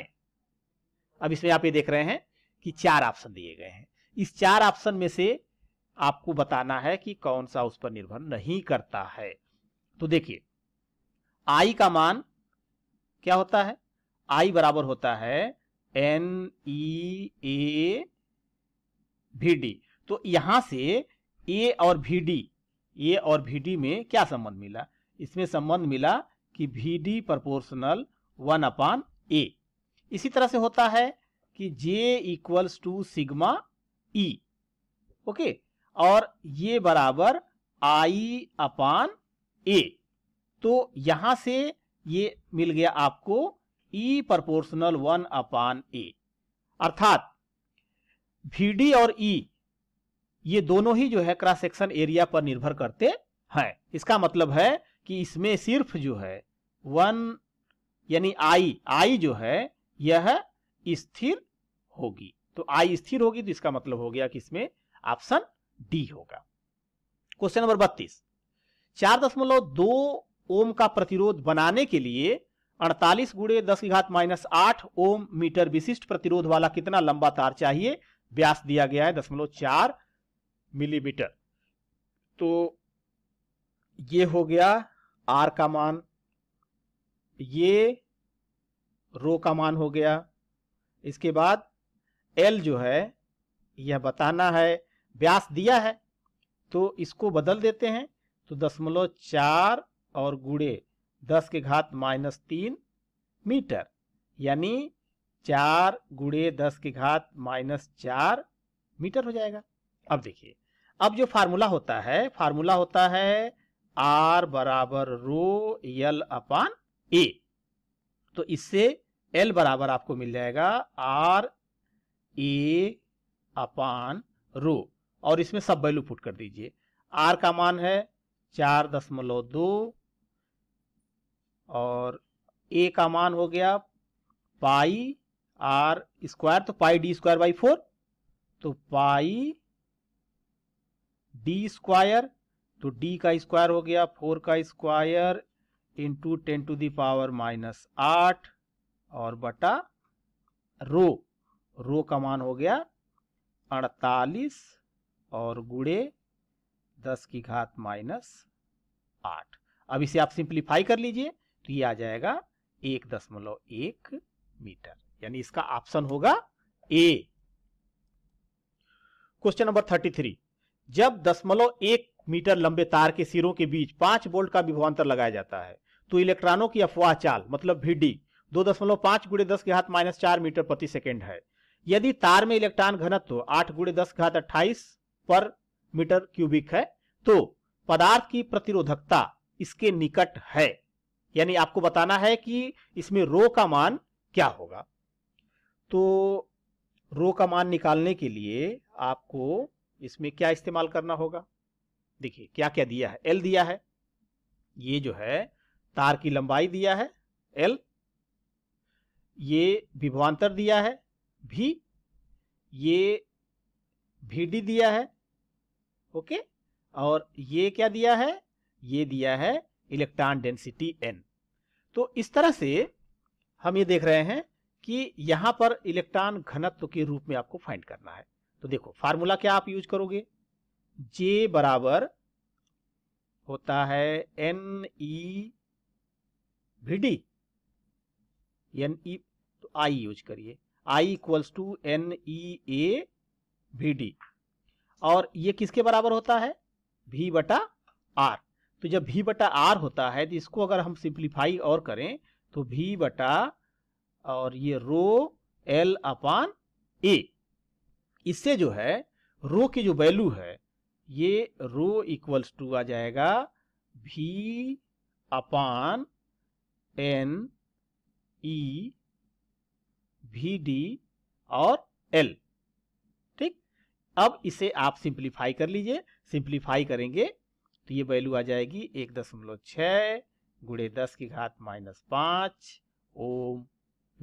अब इसमें आप ये देख रहे हैं कि चार ऑप्शन दिए गए हैं इस चार ऑप्शन में से आपको बताना है कि कौन सा उस पर निर्भर नहीं करता है तो देखिए आई का मान क्या होता है आई बराबर होता है एन ई ए भी डी तो यहां से ए और भी डी ए और भी डी में क्या संबंध मिला इसमें संबंध मिला कि V D proportional one upon A इसी तरह से होता है कि J equals to sigma E okay और ये बराबर आई अपान ए तो यहां से ये मिल गया आपको ई प्रपोर्सनल वन अपान ए अर्थात भी डी और ई e ये दोनों ही जो है क्रॉस सेक्शन एरिया पर निर्भर करते हैं इसका मतलब है कि इसमें सिर्फ जो है वन यानी आई आई जो है यह स्थिर होगी तो आई स्थिर होगी तो इसका मतलब हो गया कि इसमें ऑप्शन डी होगा क्वेश्चन नंबर बत्तीस चार दशमलव दो ओम का प्रतिरोध बनाने के लिए अड़तालीस गुड़े दस की घात माइनस आठ ओम मीटर विशिष्ट प्रतिरोध वाला कितना लंबा तार चाहिए व्यास दिया गया है दशमलव चार मिलीमीटर तो ये हो गया आर का मान ये रो का मान हो गया इसके बाद एल जो है यह बताना है व्यास दिया है तो इसको बदल देते हैं तो दसमलव चार और गुड़े दस के घात माइनस तीन मीटर यानी चार गुड़े दस के घात माइनस चार मीटर हो जाएगा अब देखिए अब जो फार्मूला होता है फार्मूला होता है आर बराबर रो यल अपान ए तो इससे एल बराबर आपको मिल जाएगा आर ए अपान रो और इसमें सब वैल्यू पुट कर दीजिए आर का मान है चार दशमलव दो और ए का मान हो गया पाई आर स्क्वायर तो pi D square by four तो पाई डी स्क्वायर तो डी का स्क्वायर हो गया फोर का square into ten to the power minus आठ और बटा रो रो का मान हो गया अड़तालीस और गुड़े दस की घात माइनस आठ अब इसे आप सिंप्लीफाई कर लीजिए तो ये आ जाएगा एक दशमलव एक मीटर यानी इसका ऑप्शन होगा A question number thirty three जब दशमलव एक मीटर लंबे तार के सिरों के बीच पांच बोल्ट का विभवांतर लगाया जाता है तो इलेक्ट्रॉनों की अफवाह चाल मतलब भिडी दो दशमलव पांच गुड़े दस के हाथ माइनस चार मीटर प्रति सेकेंड है यदि तार में इलेक्ट्रॉन घनत्व तो आठ गुड़े दस के अट्ठाईस पर मीटर क्यूबिक है तो पदार्थ की प्रतिरोधकता इसके निकट है यानी आपको बताना है कि इसमें रो का मान क्या होगा तो रो का मान निकालने के लिए आपको इसमें क्या इस्तेमाल करना होगा देखिए क्या क्या दिया है एल दिया है ये जो है तार की लंबाई दिया है एल ये विभवांतर दिया है भी ये भीडी दिया है ओके और ये क्या दिया है ये दिया है इलेक्ट्रॉन डेंसिटी एन तो इस तरह से हम ये देख रहे हैं कि यहां पर इलेक्ट्रॉन घनत्व के रूप में आपको फाइंड करना है तो देखो फार्मूला क्या आप यूज करोगे जे बराबर होता है एन ई भी डी एन ई तो आई यूज करिए I equals to N E A V D और ये किसके बराबर होता है भी बटा आर तो जब भी बटा आर होता है तो इसको अगर हम सिंप्लीफाई और करें तो भी बटा और ये रो एल अपान ए इससे जो है रो की जो वैल्यू है ये रो इक्वल्स टू आ जाएगा भी अपान एन ई भी डी और एल ठीक अब इसे आप सिंप्लीफाई कर लीजिए सिंप्लीफाई करेंगे तो ये वैल्यू आ जाएगी एक दशमलव छ गुड़े दस की घात माइनस पांच ओम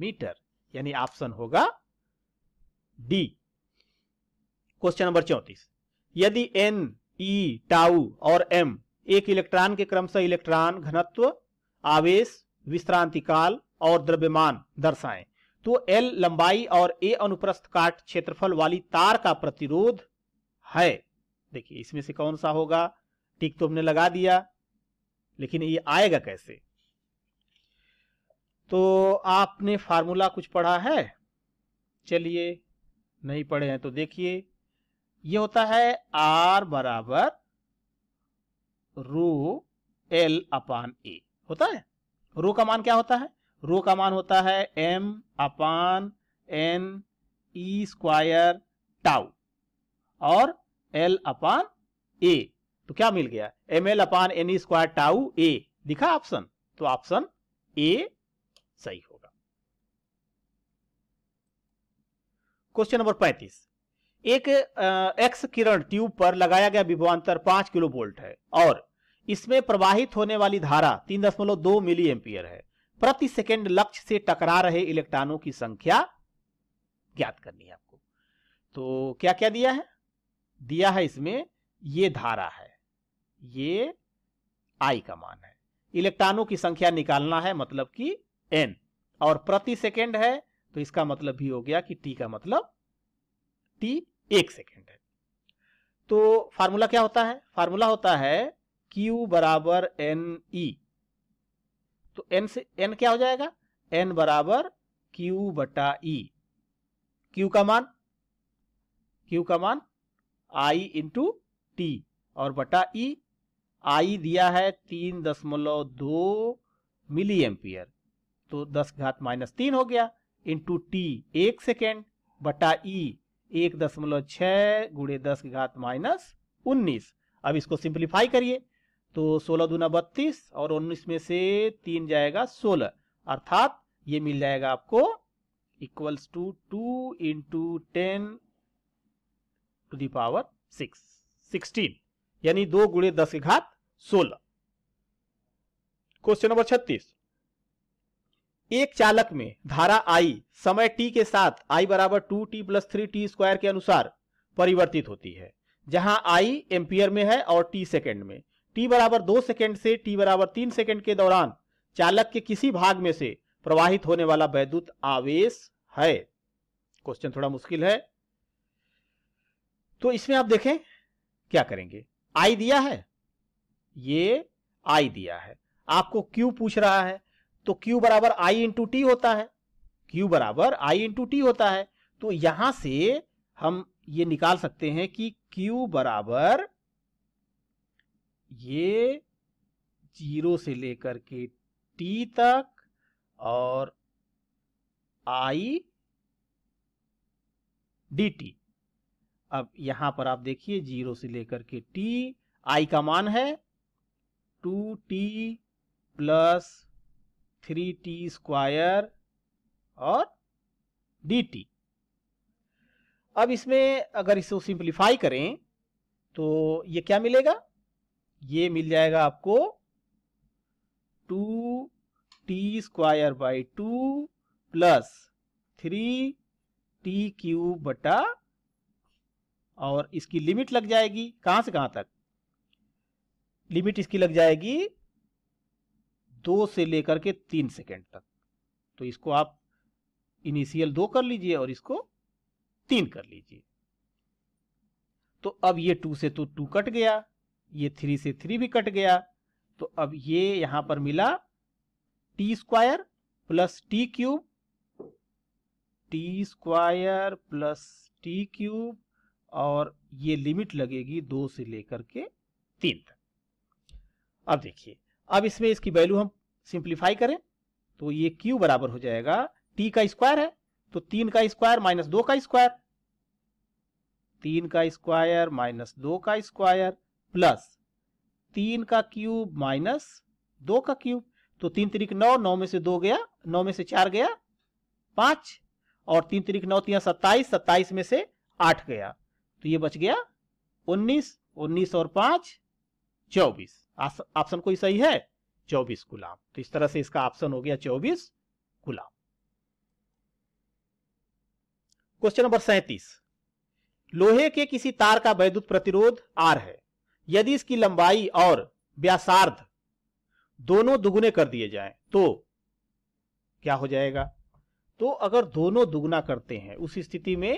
मीटर यानी ऑप्शन होगा डी क्वेश्चन नंबर चौतीस यदि एन ई टाउ और एम एक इलेक्ट्रॉन के क्रम से इलेक्ट्रॉन घनत्व आवेश विश्रांति काल और द्रव्यमान दर्शाएं तो एल लंबाई और ए अनुप्रस्थ काट क्षेत्रफल वाली तार का प्रतिरोध है देखिए इसमें से कौन सा होगा टिक तो हमने लगा दिया लेकिन ये आएगा कैसे तो आपने फार्मूला कुछ पढ़ा है चलिए नहीं पढ़े हैं तो देखिए ये होता है आर बराबर रू एल अपान ए होता है रू का मान क्या होता है रू का मान होता है M upon N E square tau और एल अपान ए तो क्या मिल गया M L upon N E square tau A दिखा ऑप्शन तो ऑप्शन ए सही होगा क्वेश्चन नंबर पैंतीस एक एक्स किरण ट्यूब पर लगाया गया विभवांतर पांच किलो वोल्ट है और इसमें प्रवाहित होने वाली धारा तीन दशमलव दो मिली एम्पियर है प्रति सेकेंड लक्ष्य से टकरा रहे इलेक्ट्रॉनों की संख्या ज्ञात करनी है आपको तो क्या क्या दिया है दिया है इसमें ये धारा है ये आई का मान है इलेक्ट्रॉनों की संख्या निकालना है मतलब कि एन और प्रति सेकेंड है तो इसका मतलब भी हो गया कि टी का मतलब टी एक सेकेंड है तो फार्मूला क्या होता है फार्मूला होता है Q बराबर एन ई e। तो n से n क्या हो जाएगा n बराबर Q बटा ई e। Q का मान Q का मान I इंटू टी और बटा ई e। I दिया है तीन दशमलव दो मिली एम्पियर तो दस घात माइनस तीन हो गया इंटू टी एक सेकेंड बटा ई एक दशमलव छह गुड़े दस की घात माइनस उन्नीस अब इसको सिंप्लीफाई करिए तो सोलह दूना बत्तीस और उन्नीस में से तीन जाएगा सोलह अर्थात ये मिल जाएगा आपको equals to two into ten to the power six sixteen यानी दो गुड़े दस की घात सोलह क्वेश्चन नंबर छत्तीस एक चालक में धारा आई समय टी के साथ आई बराबर two T plus three T square के अनुसार परिवर्तित होती है जहां आई एम्पियर में है और टी सेकेंड में टी बराबर दो सेकेंड से टी बराबर तीन सेकेंड के दौरान चालक के किसी भाग में से प्रवाहित होने वाला वैद्युत आवेश है क्वेश्चन थोड़ा मुश्किल है तो इसमें आप देखें क्या करेंगे आई दिया है ये आई दिया है आपको क्यू पूछ रहा है तो Q बराबर आई इंटू टी होता है Q बराबर आई इंटू टी होता है तो यहां से हम ये निकाल सकते हैं कि Q बराबर ये जीरो से लेकर के T तक और I dt अब यहां पर आप देखिए जीरो से लेकर के T I का मान है two T plus three T square और डी टी अब इसमें अगर इसको सिंप्लीफाई करें तो ये क्या मिलेगा ये मिल जाएगा आपको two T square by two plus three T cube बटा और इसकी लिमिट लग जाएगी कहां से कहां तक लिमिट इसकी लग जाएगी दो से लेकर के तीन सेकेंड तक तो इसको आप इनिशियल दो कर लीजिए और इसको तीन कर लीजिए तो अब ये टू से तो टू कट गया ये थ्री से थ्री भी कट गया तो अब ये यहां पर मिला T square plus T cube T square plus T cube और ये लिमिट लगेगी दो से लेकर के तीन तक अब देखिए अब इसमें इसकी वैल्यू हम सिंप्लीफाई करें तो ये क्यू बराबर हो जाएगा टी का स्क्वायर है तो तीन का स्क्वायर माइनस दो का स्क्वायर तीन का स्क्वायर माइनस दो का स्क्वायर प्लस तीन का क्यूब माइनस दो का क्यूब तो तीन तरीक नौ नौ में से दो गया नौ में से चार गया पांच और तीन तरीक नौ तीन सत्ताईस सत्ताईस में से आठ गया तो ये बच गया उन्नीस उन्नीस और पांच चौबीस ऑप्शन कोई सही है चौबीस गुलाम तो इस तरह से इसका ऑप्शन हो गया चौबीस गुलाम क्वेश्चन नंबर सैतीस लोहे के किसी तार का वैद्युत प्रतिरोध आर है यदि इसकी लंबाई और व्यासार्ध दोनों दुगुने कर दिए जाएं तो क्या हो जाएगा तो अगर दोनों दुगुना करते हैं उस स्थिति में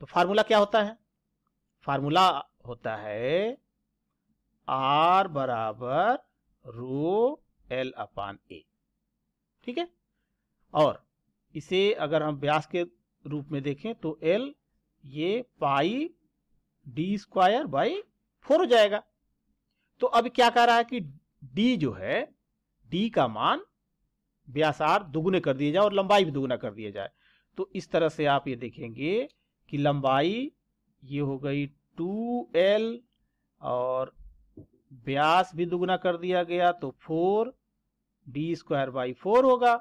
तो फार्मूला क्या होता है फार्मूला होता है आर बराबर रो एल अपान ए ठीक है और इसे अगर हम व्यास के रूप में देखें तो एल ये pi D square by four हो जाएगा तो अब क्या कह रहा है कि डी जो है डी का मान व्यास आर दुगुने कर दिया जाए और लंबाई भी दुगुना कर दिया जाए तो इस तरह से आप ये देखेंगे कि लंबाई ये हो गई टू एल और व्यास भी दुगुना कर दिया गया तो four D square by four होगा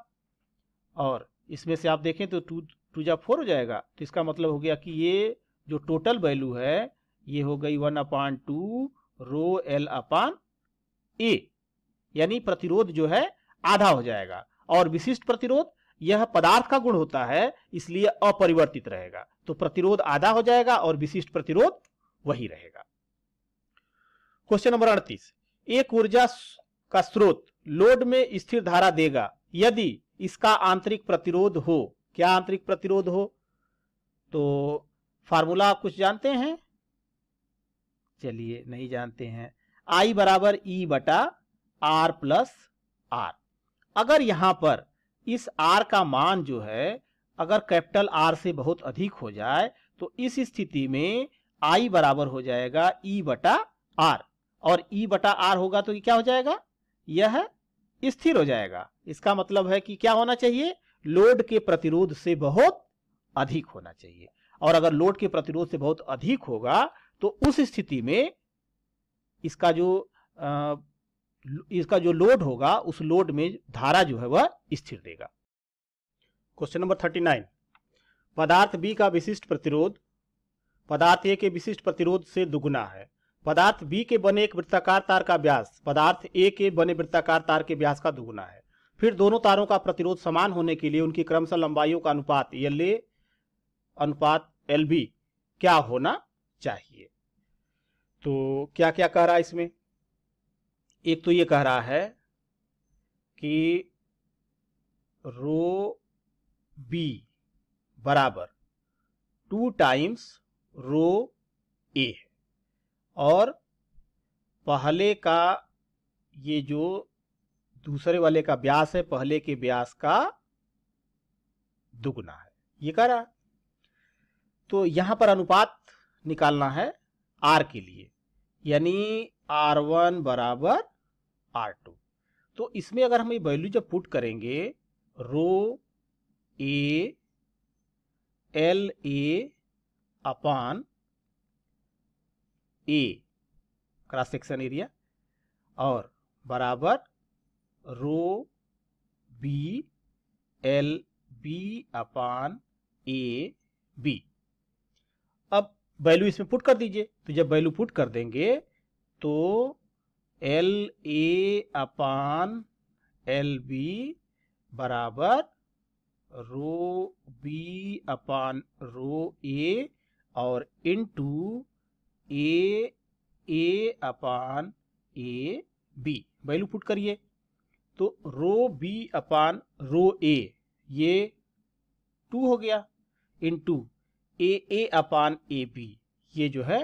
और इसमें से आप देखें तो टू टू जा फोर हो जाएगा तो इसका मतलब हो गया कि ये जो टोटल वैल्यू है ये हो गई one upon two rho L upon A यानी प्रतिरोध जो है आधा हो जाएगा और विशिष्ट प्रतिरोध यह पदार्थ का गुण होता है इसलिए अपरिवर्तित रहेगा तो प्रतिरोध आधा हो जाएगा और विशिष्ट प्रतिरोध वही रहेगा क्वेश्चन नंबर अड़तीस एक ऊर्जा का स्रोत लोड में स्थिर धारा देगा यदि इसका आंतरिक प्रतिरोध हो क्या आंतरिक प्रतिरोध हो तो फार्मूला आप कुछ जानते हैं चलिए नहीं जानते हैं आई बराबर ई e बटा आर प्लस आर अगर यहां पर इस आर का मान जो है अगर कैपिटल आर से बहुत अधिक हो जाए तो इस स्थिति में आई बराबर हो जाएगा ई e बटा आर और ई e बटा आर होगा तो क्या हो जाएगा यह स्थिर हो जाएगा इसका मतलब है कि क्या होना चाहिए लोड के प्रतिरोध से बहुत अधिक होना चाहिए और अगर लोड के प्रतिरोध से बहुत अधिक होगा तो उस स्थिति में इसका जो आ, इसका जो लोड होगा उस लोड में धारा जो है वह स्थिर देगा क्वेश्चन नंबर थर्टी नाइन पदार्थ बी का विशिष्ट प्रतिरोध पदार्थ ए के विशिष्ट प्रतिरोध से दुगुना है पदार्थ बी के बने एक वृत्ताकार तार का व्यास पदार्थ ए के बने वृत्ताकार तार के व्यास का दुगुना है फिर दोनों तारों का प्रतिरोध समान होने के लिए उनकी क्रमश लंबाइयों का अनुपात एल अनुपात एल बी क्या होना चाहिए तो क्या क्या कह रहा है इसमें एक तो ये कह रहा है कि रो बी बराबर टू टाइम्स रो ए है और पहले का ये जो दूसरे वाले का ब्यास है पहले के ब्यास का दुगुना है ये कह रहा तो यहां पर अनुपात निकालना है आर के लिए यानी आर वन बराबर आर टू तो इसमें अगर हम ये वैल्यू जब पुट करेंगे rho A L A upon A cross section area और बराबर rho B L B upon A B अब वैल्यू इसमें पुट कर दीजिए तो जब वैल्यू पुट कर देंगे तो L A upon L B बराबर rho B upon rho A और into A A upon A B value put करिए तो रो बी अपान रो ए ये टू हो गया इन to A A upon A B ये जो है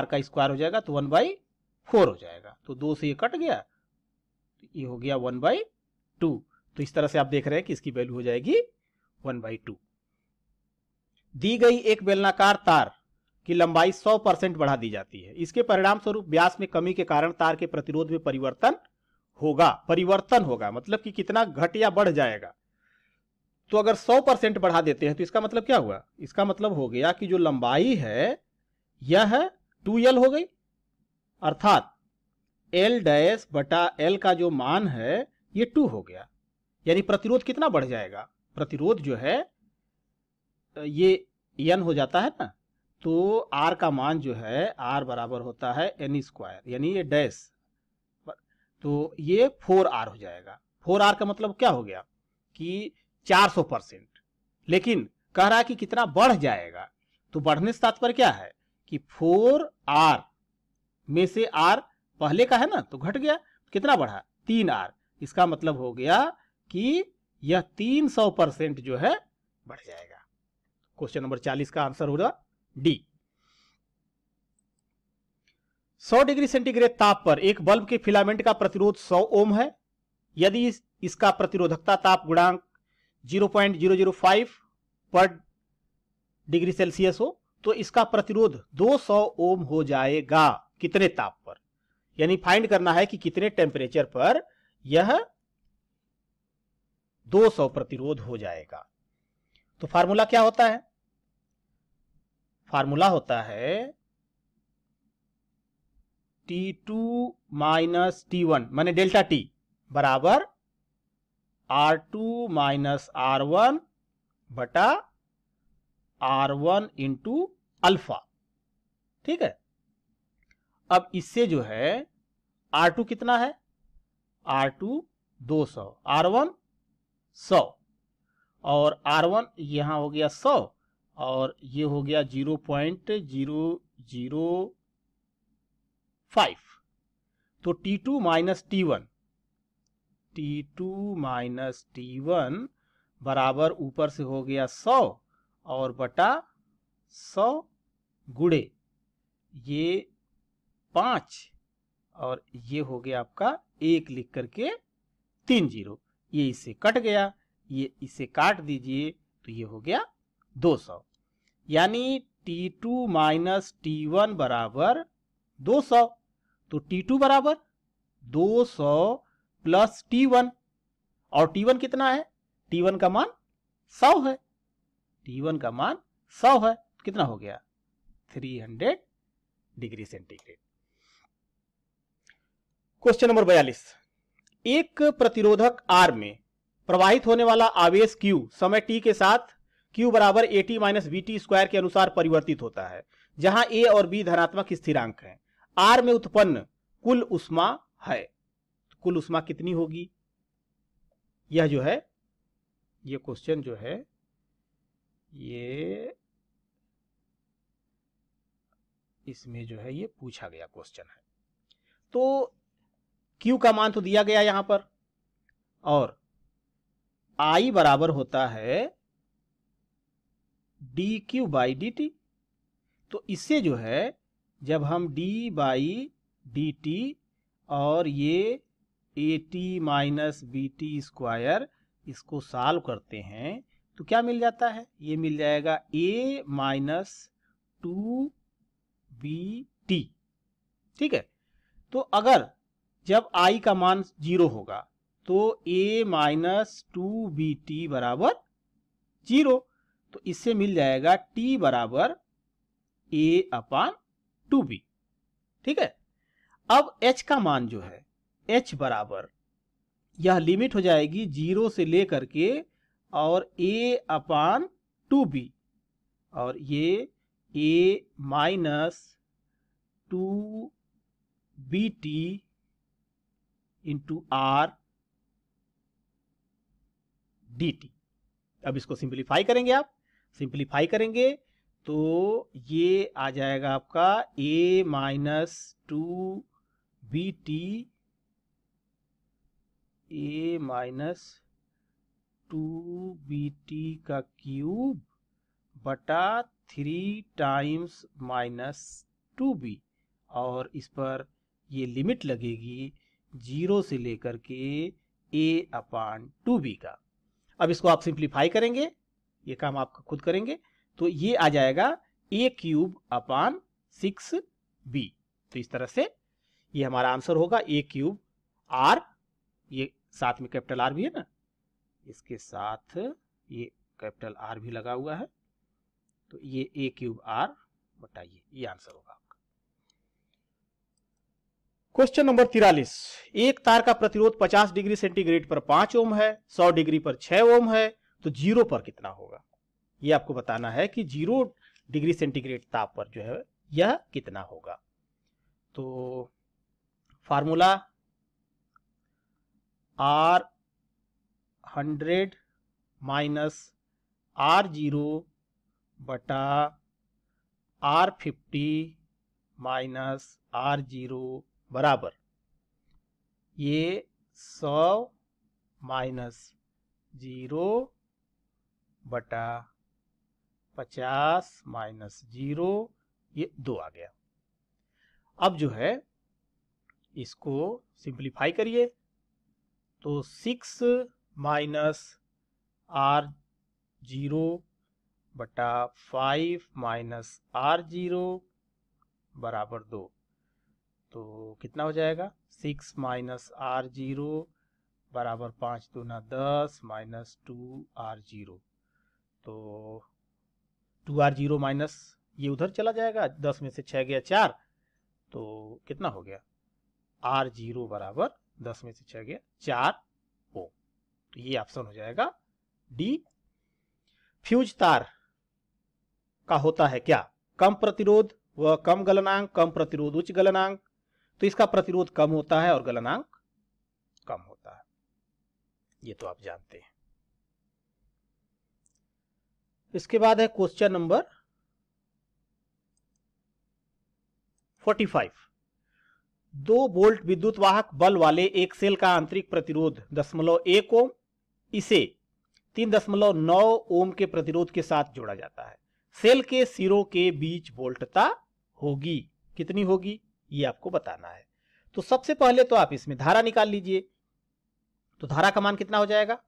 आर का स्क्वायर हो जाएगा तो वन बाई फोर हो जाएगा तो दो से ये कट गया तो ये हो गया वन बाई टू तो इस तरह से आप देख रहे हैं कि इसकी वैल्यू हो जाएगी वन बाई टू दी गई एक बेलनाकार तार की लंबाई 100 परसेंट बढ़ा दी जाती है इसके परिणाम स्वरूप व्यास में कमी के कारण तार के प्रतिरोध में परिवर्तन होगा परिवर्तन होगा मतलब कि कितना घट या बढ़ जाएगा तो अगर 100 परसेंट बढ़ा देते हैं तो इसका मतलब क्या हुआ इसका मतलब हो गया कि जो लंबाई है यह टू एल हो गई अर्थात एल डैश बटा एल का जो मान है ये टू हो गया यानी प्रतिरोध कितना बढ़ जाएगा प्रतिरोध जो है ये एन हो जाता है ना तो आर का मान जो है आर बराबर होता है एन स्क्वायर यानी ये डैश तो ये फोर आर हो जाएगा फोर आर का मतलब क्या हो गया कि 400 परसेंट लेकिन कह रहा है कि कितना बढ़ जाएगा तो बढ़ने से तात्पर्य क्या है कि फोर आर में से आर पहले का है ना तो घट गया कितना बढ़ा तीन आर इसका मतलब हो गया कि यह तीन सौ परसेंट जो है बढ़ जाएगा क्वेश्चन नंबर चालीस का आंसर होगा डी 100 डिग्री सेंटीग्रेड ताप पर एक बल्ब के फिलामेंट का प्रतिरोध 100 ओम है यदि इस, इसका प्रतिरोधकता ताप गुणांक 0.005 पर डिग्री सेल्सियस हो तो इसका प्रतिरोध 200 ओम हो जाएगा कितने ताप पर यानी फाइंड करना है कि कितने टेम्परेचर पर यह 200 प्रतिरोध हो जाएगा तो फार्मूला क्या होता है फार्मूला होता है T two minus T one मैंने डेल्टा टी बराबर R two minus R one बटा आर वन इंटू अल्फा ठीक है अब इससे जो है आर टू कितना है आर टू दो सौ आर वन सौ और आर वन यहां हो गया सौ और ये हो गया zero point zero zero five तो T two minus T one T two minus T one बराबर ऊपर से हो गया सौ और बटा सौ गुड़े ये पांच और ये हो गया आपका एक लिख करके तीन जीरो ये इसे कट गया ये इसे काट दीजिए तो ये हो गया दो सौ यानी T two minus T one बराबर दो सौ तो टी टू बराबर दो सौ प्लस टी वन और टी वन कितना है टी वन का मान सौ है टी वन का मान सौ है कितना हो गया three hundred degree centigrade question number बयालीस एक प्रतिरोधक आर में प्रवाहित होने वाला आवेश क्यू समय टी के साथ क्यू बराबर A T minus B T square के अनुसार परिवर्तित होता है जहां ए और बी धनात्मक स्थिरांक हैं आर में उत्पन्न कुल उष्मा है तो कुल उष्मा कितनी होगी यह जो है यह क्वेश्चन जो है ये इसमें जो है ये पूछा गया क्वेश्चन है तो Q का मान तो दिया गया यहां पर और I बराबर होता है D Q by D T तो इससे जो है जब हम डी बाई डी टी और ये A T minus B T square इसको सॉल्व करते हैं तो क्या मिल जाता है ये मिल जाएगा A minus two B T ठीक है तो अगर जब आई का मान जीरो होगा तो A minus two B T बराबर जीरो तो इससे मिल जाएगा t बराबर a अपान टू बी ठीक है अब h का मान जो है h बराबर यह लिमिट हो जाएगी जीरो से लेकर के और a अपान टू बी और ये a minus two B T into R D T अब इसको सिंप्लीफाई करेंगे आप सिंप्लीफाई करेंगे तो ये आ जाएगा आपका A minus two B T A minus two B T का क्यूब बटा three times minus two B और इस पर ये लिमिट लगेगी जीरो से लेकर के ए अपान टू बी का अब इसको आप सिंप्लीफाई करेंगे ये काम आपका खुद करेंगे तो ये आ जाएगा A cube upon six B तो इस तरह से ये हमारा आंसर होगा ए क्यूब आर ये साथ में कैपिटल आर भी है ना इसके साथ ये कैपिटल आर भी लगा हुआ है तो ये ए क्यूब आर बताइए ये आंसर होगा आपका क्वेश्चन नंबर तिरालीस एक तार का प्रतिरोध 50 डिग्री सेंटीग्रेड पर 5 ओम है 100 डिग्री पर 6 ओम है तो जीरो पर कितना होगा ये आपको बताना है कि जीरो डिग्री सेंटीग्रेड ताप पर जो है यह कितना होगा तो formula R hundred minus R zero बटा R fifty minus R zero बराबर ये सौ माइनस जीरो बटा पचास माइनस जीरो ये दो आ गया अब जो है इसको सिंप्लीफाई करिए तो सिक्स माइनस आर जीरो बटा फाइव माइनस आर जीरो बराबर दो तो कितना हो जाएगा सिक्स माइनस आर जीरो बराबर पाँच दो ना दस माइनस टू आर जीरो तो टू आर जीरो माइनस ये उधर चला जाएगा दस में से छह गया चार तो कितना हो गया आर जीरो बराबर दस में से छह गया चार ओ तो ये ऑप्शन हो जाएगा डी फ्यूज तार का होता है क्या कम प्रतिरोध व कम गलनांक कम प्रतिरोध उच्च गलनांक तो इसका प्रतिरोध कम होता है और गलनांक कम होता है ये तो आप जानते हैं इसके बाद है क्वेश्चन नंबर 45 दो बोल्ट विद्युत वाहक बल वाले एक सेल का आंतरिक प्रतिरोध दशमलव एक ओम इसे तीन दशमलव नौ ओम के प्रतिरोध के साथ जोड़ा जाता है सेल के सिरों के बीच वोल्टता होगी कितनी होगी ये आपको बताना है तो सबसे पहले तो आप इसमें धारा निकाल लीजिए तो धारा का मान कितना हो जाएगा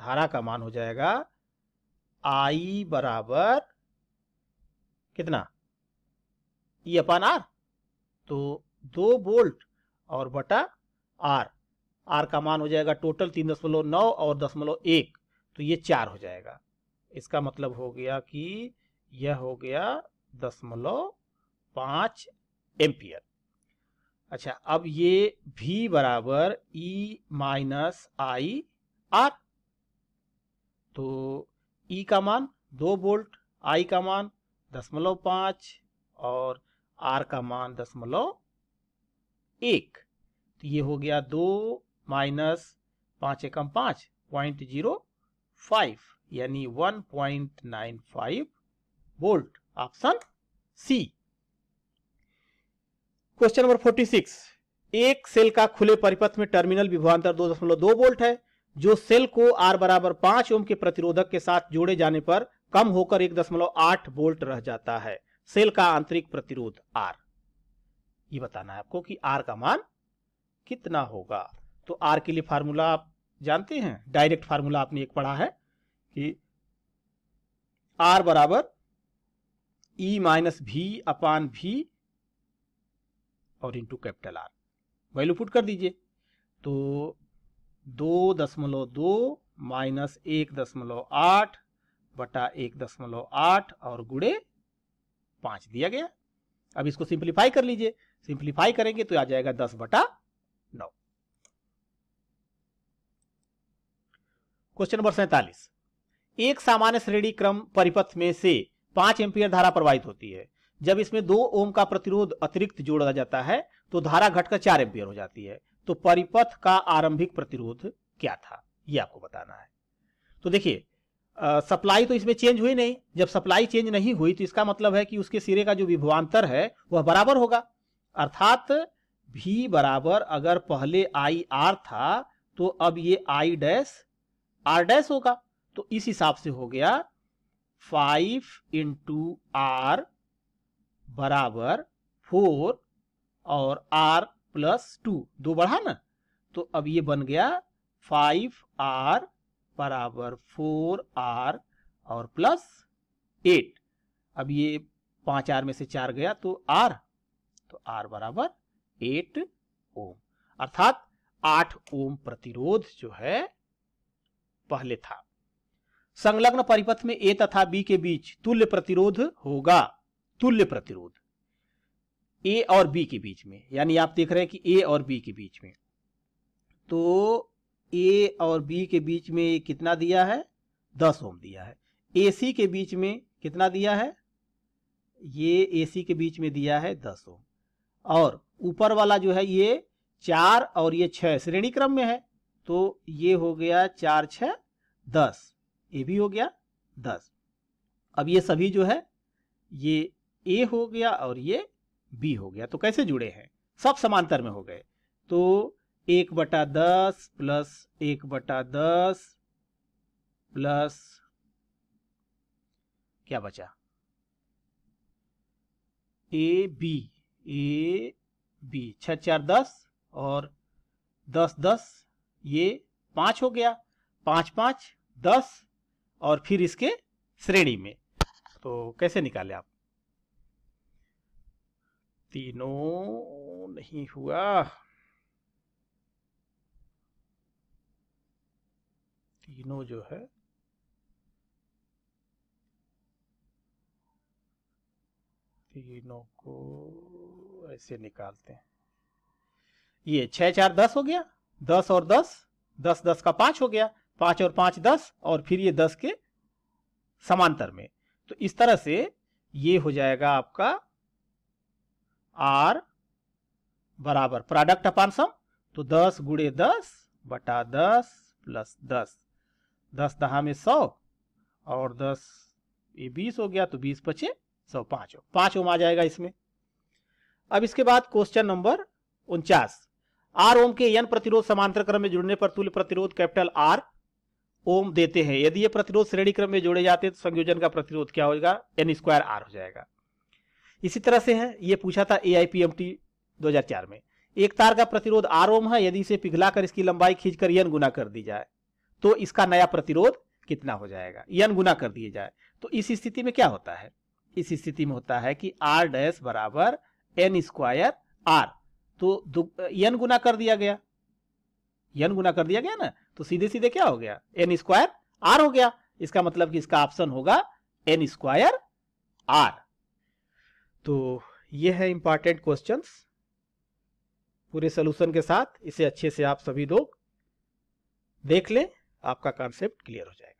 धारा का मान हो जाएगा आई बराबर कितना ई अपान आर तो दो बोल्ट और बटा आर आर का मान हो जाएगा टोटल तीन दशमलव नौ और दशमलव एक तो ये चार हो जाएगा इसका मतलब हो गया कि यह हो गया दशमलव पांच एम्पियर अच्छा अब ये भी बराबर ई माइनस आई आर तो ई e का मान दो वोल्ट आई का मान दशमलव पांच और आर का मान दशमलव एक तो ये हो गया दो माइनस पांच एकम पांच पॉइंट जीरो फाइव यानी one point nine five volt option C question number forty six एक सेल का खुले परिपथ में टर्मिनल विभवांतर दो दशमलव दो वोल्ट है जो सेल को आर बराबर पांच ओम के प्रतिरोधक के साथ जोड़े जाने पर कम होकर एक दशमलव आठ वोल्ट रह जाता है सेल का आंतरिक प्रतिरोध आर ये बताना है आपको कि आर का मान कितना होगा तो आर के लिए फार्मूला आप जानते हैं डायरेक्ट फार्मूला आपने एक पढ़ा है कि आर बराबर ई माइनस भी अपान भी और into capital R value put कर दीजिए तो दो दशमलव दो माइनस एक दशमलव आठ बटा एक दशमलव आठ और गुड़े पांच दिया गया अब इसको सिंप्लीफाई कर लीजिए सिंप्लीफाई करेंगे तो आ जाएगा दस बटा नौ क्वेश्चन नंबर सैतालीस एक सामान्य श्रेणी क्रम परिपथ में से पांच एम्पियर धारा प्रवाहित होती है जब इसमें दो ओम का प्रतिरोध अतिरिक्त जोड़ा जाता है तो धारा घटकर चार एम्पियर हो जाती है तो परिपथ का आरंभिक प्रतिरोध क्या था ये आपको बताना है तो देखिए सप्लाई तो इसमें चेंज हुई नहीं जब सप्लाई चेंज नहीं हुई तो इसका मतलब है कि उसके सिरे का जो विभवांतर है वह बराबर होगा अर्थात भी बराबर अगर पहले आई आर था तो अब ये आई डैश आर डैश होगा तो इस हिसाब से हो गया फाइव इंटू आर बराबर फोर और आर प्लस टू दो बढ़ा ना तो अब ये बन गया फाइव आर बराबर फोर आर और प्लस एट अब ये पांच आर में से चार गया तो आर तो आर बराबर एट ओम अर्थात आठ ओम प्रतिरोध जो है पहले था संलग्न परिपथ में ए तथा बी के बीच तुल्य प्रतिरोध होगा तुल्य प्रतिरोध ए और बी के बीच में यानी आप देख रहे हैं कि ए और बी के बीच में तो ए और बी के बीच में कितना दिया है दस ओम दिया है ए सी के बीच में कितना दिया है ये ए सी के बीच में दिया है दस ओम और ऊपर वाला जो है ये चार और ये छह श्रेणी क्रम में है तो ये हो गया चार छ दस ये भी हो गया दस अब ये सभी जो है ये ए हो गया और ये बी हो गया तो कैसे जुड़े हैं सब समांतर में हो गए तो एक बटा दस प्लस एक बटा दस प्लस क्या बचा ए बी ए बी छ चार दस और दस दस ये पांच हो गया पांच पांच दस और फिर इसके श्रेणी में तो कैसे निकाले आप तीनों नहीं हुआ तीनों जो है तीनों को ऐसे निकालते हैं ये छह चार दस हो गया दस और दस दस दस का पांच हो गया पांच और पांच दस और फिर ये दस के समांतर में तो इस तरह से ये हो जाएगा आपका आर बराबर प्रोडक्ट अपान सम तो दस गुड़े दस बटा दस प्लस दस दस दहा में सौ और दस ये बीस हो गया तो बीस पचे सौ पांच हो पांच ओम आ जाएगा इसमें अब इसके बाद क्वेश्चन नंबर उनचास आर ओम के यन प्रतिरोध समांतर क्रम में जुड़ने पर तुल्य प्रतिरोध कैपिटल आर ओम देते हैं यदि ये प्रतिरोध श्रेणी क्रम में जोड़े जाते हैं तो संयोजन का प्रतिरोध क्या होगा एन स्क्वायर आर हो जाएगा इसी तरह से है ये पूछा था A I P M T दो हजार चार में एक तार का प्रतिरोध आर ओम है यदि इसे पिघलाकर इसकी लंबाई खींचकर यन गुना कर दी जाए तो इसका नया प्रतिरोध कितना हो जाएगा यन गुना कर दिए जाए तो इस स्थिति में क्या होता है इस स्थिति में होता है कि आर डैश बराबर एन स्क्वायर आर तो यन गुना कर दिया गया यन गुना कर दिया गया ना तो सीधे सीधे क्या हो गया एन स्क्वायर आर हो गया इसका मतलब कि इसका ऑप्शन होगा एन स्क्वायर आर तो ये है इंपॉर्टेंट क्वेश्चन पूरे सोल्यूशन के साथ इसे अच्छे से आप सभी लोग देख लें आपका कॉन्सेप्ट क्लियर हो जाएगा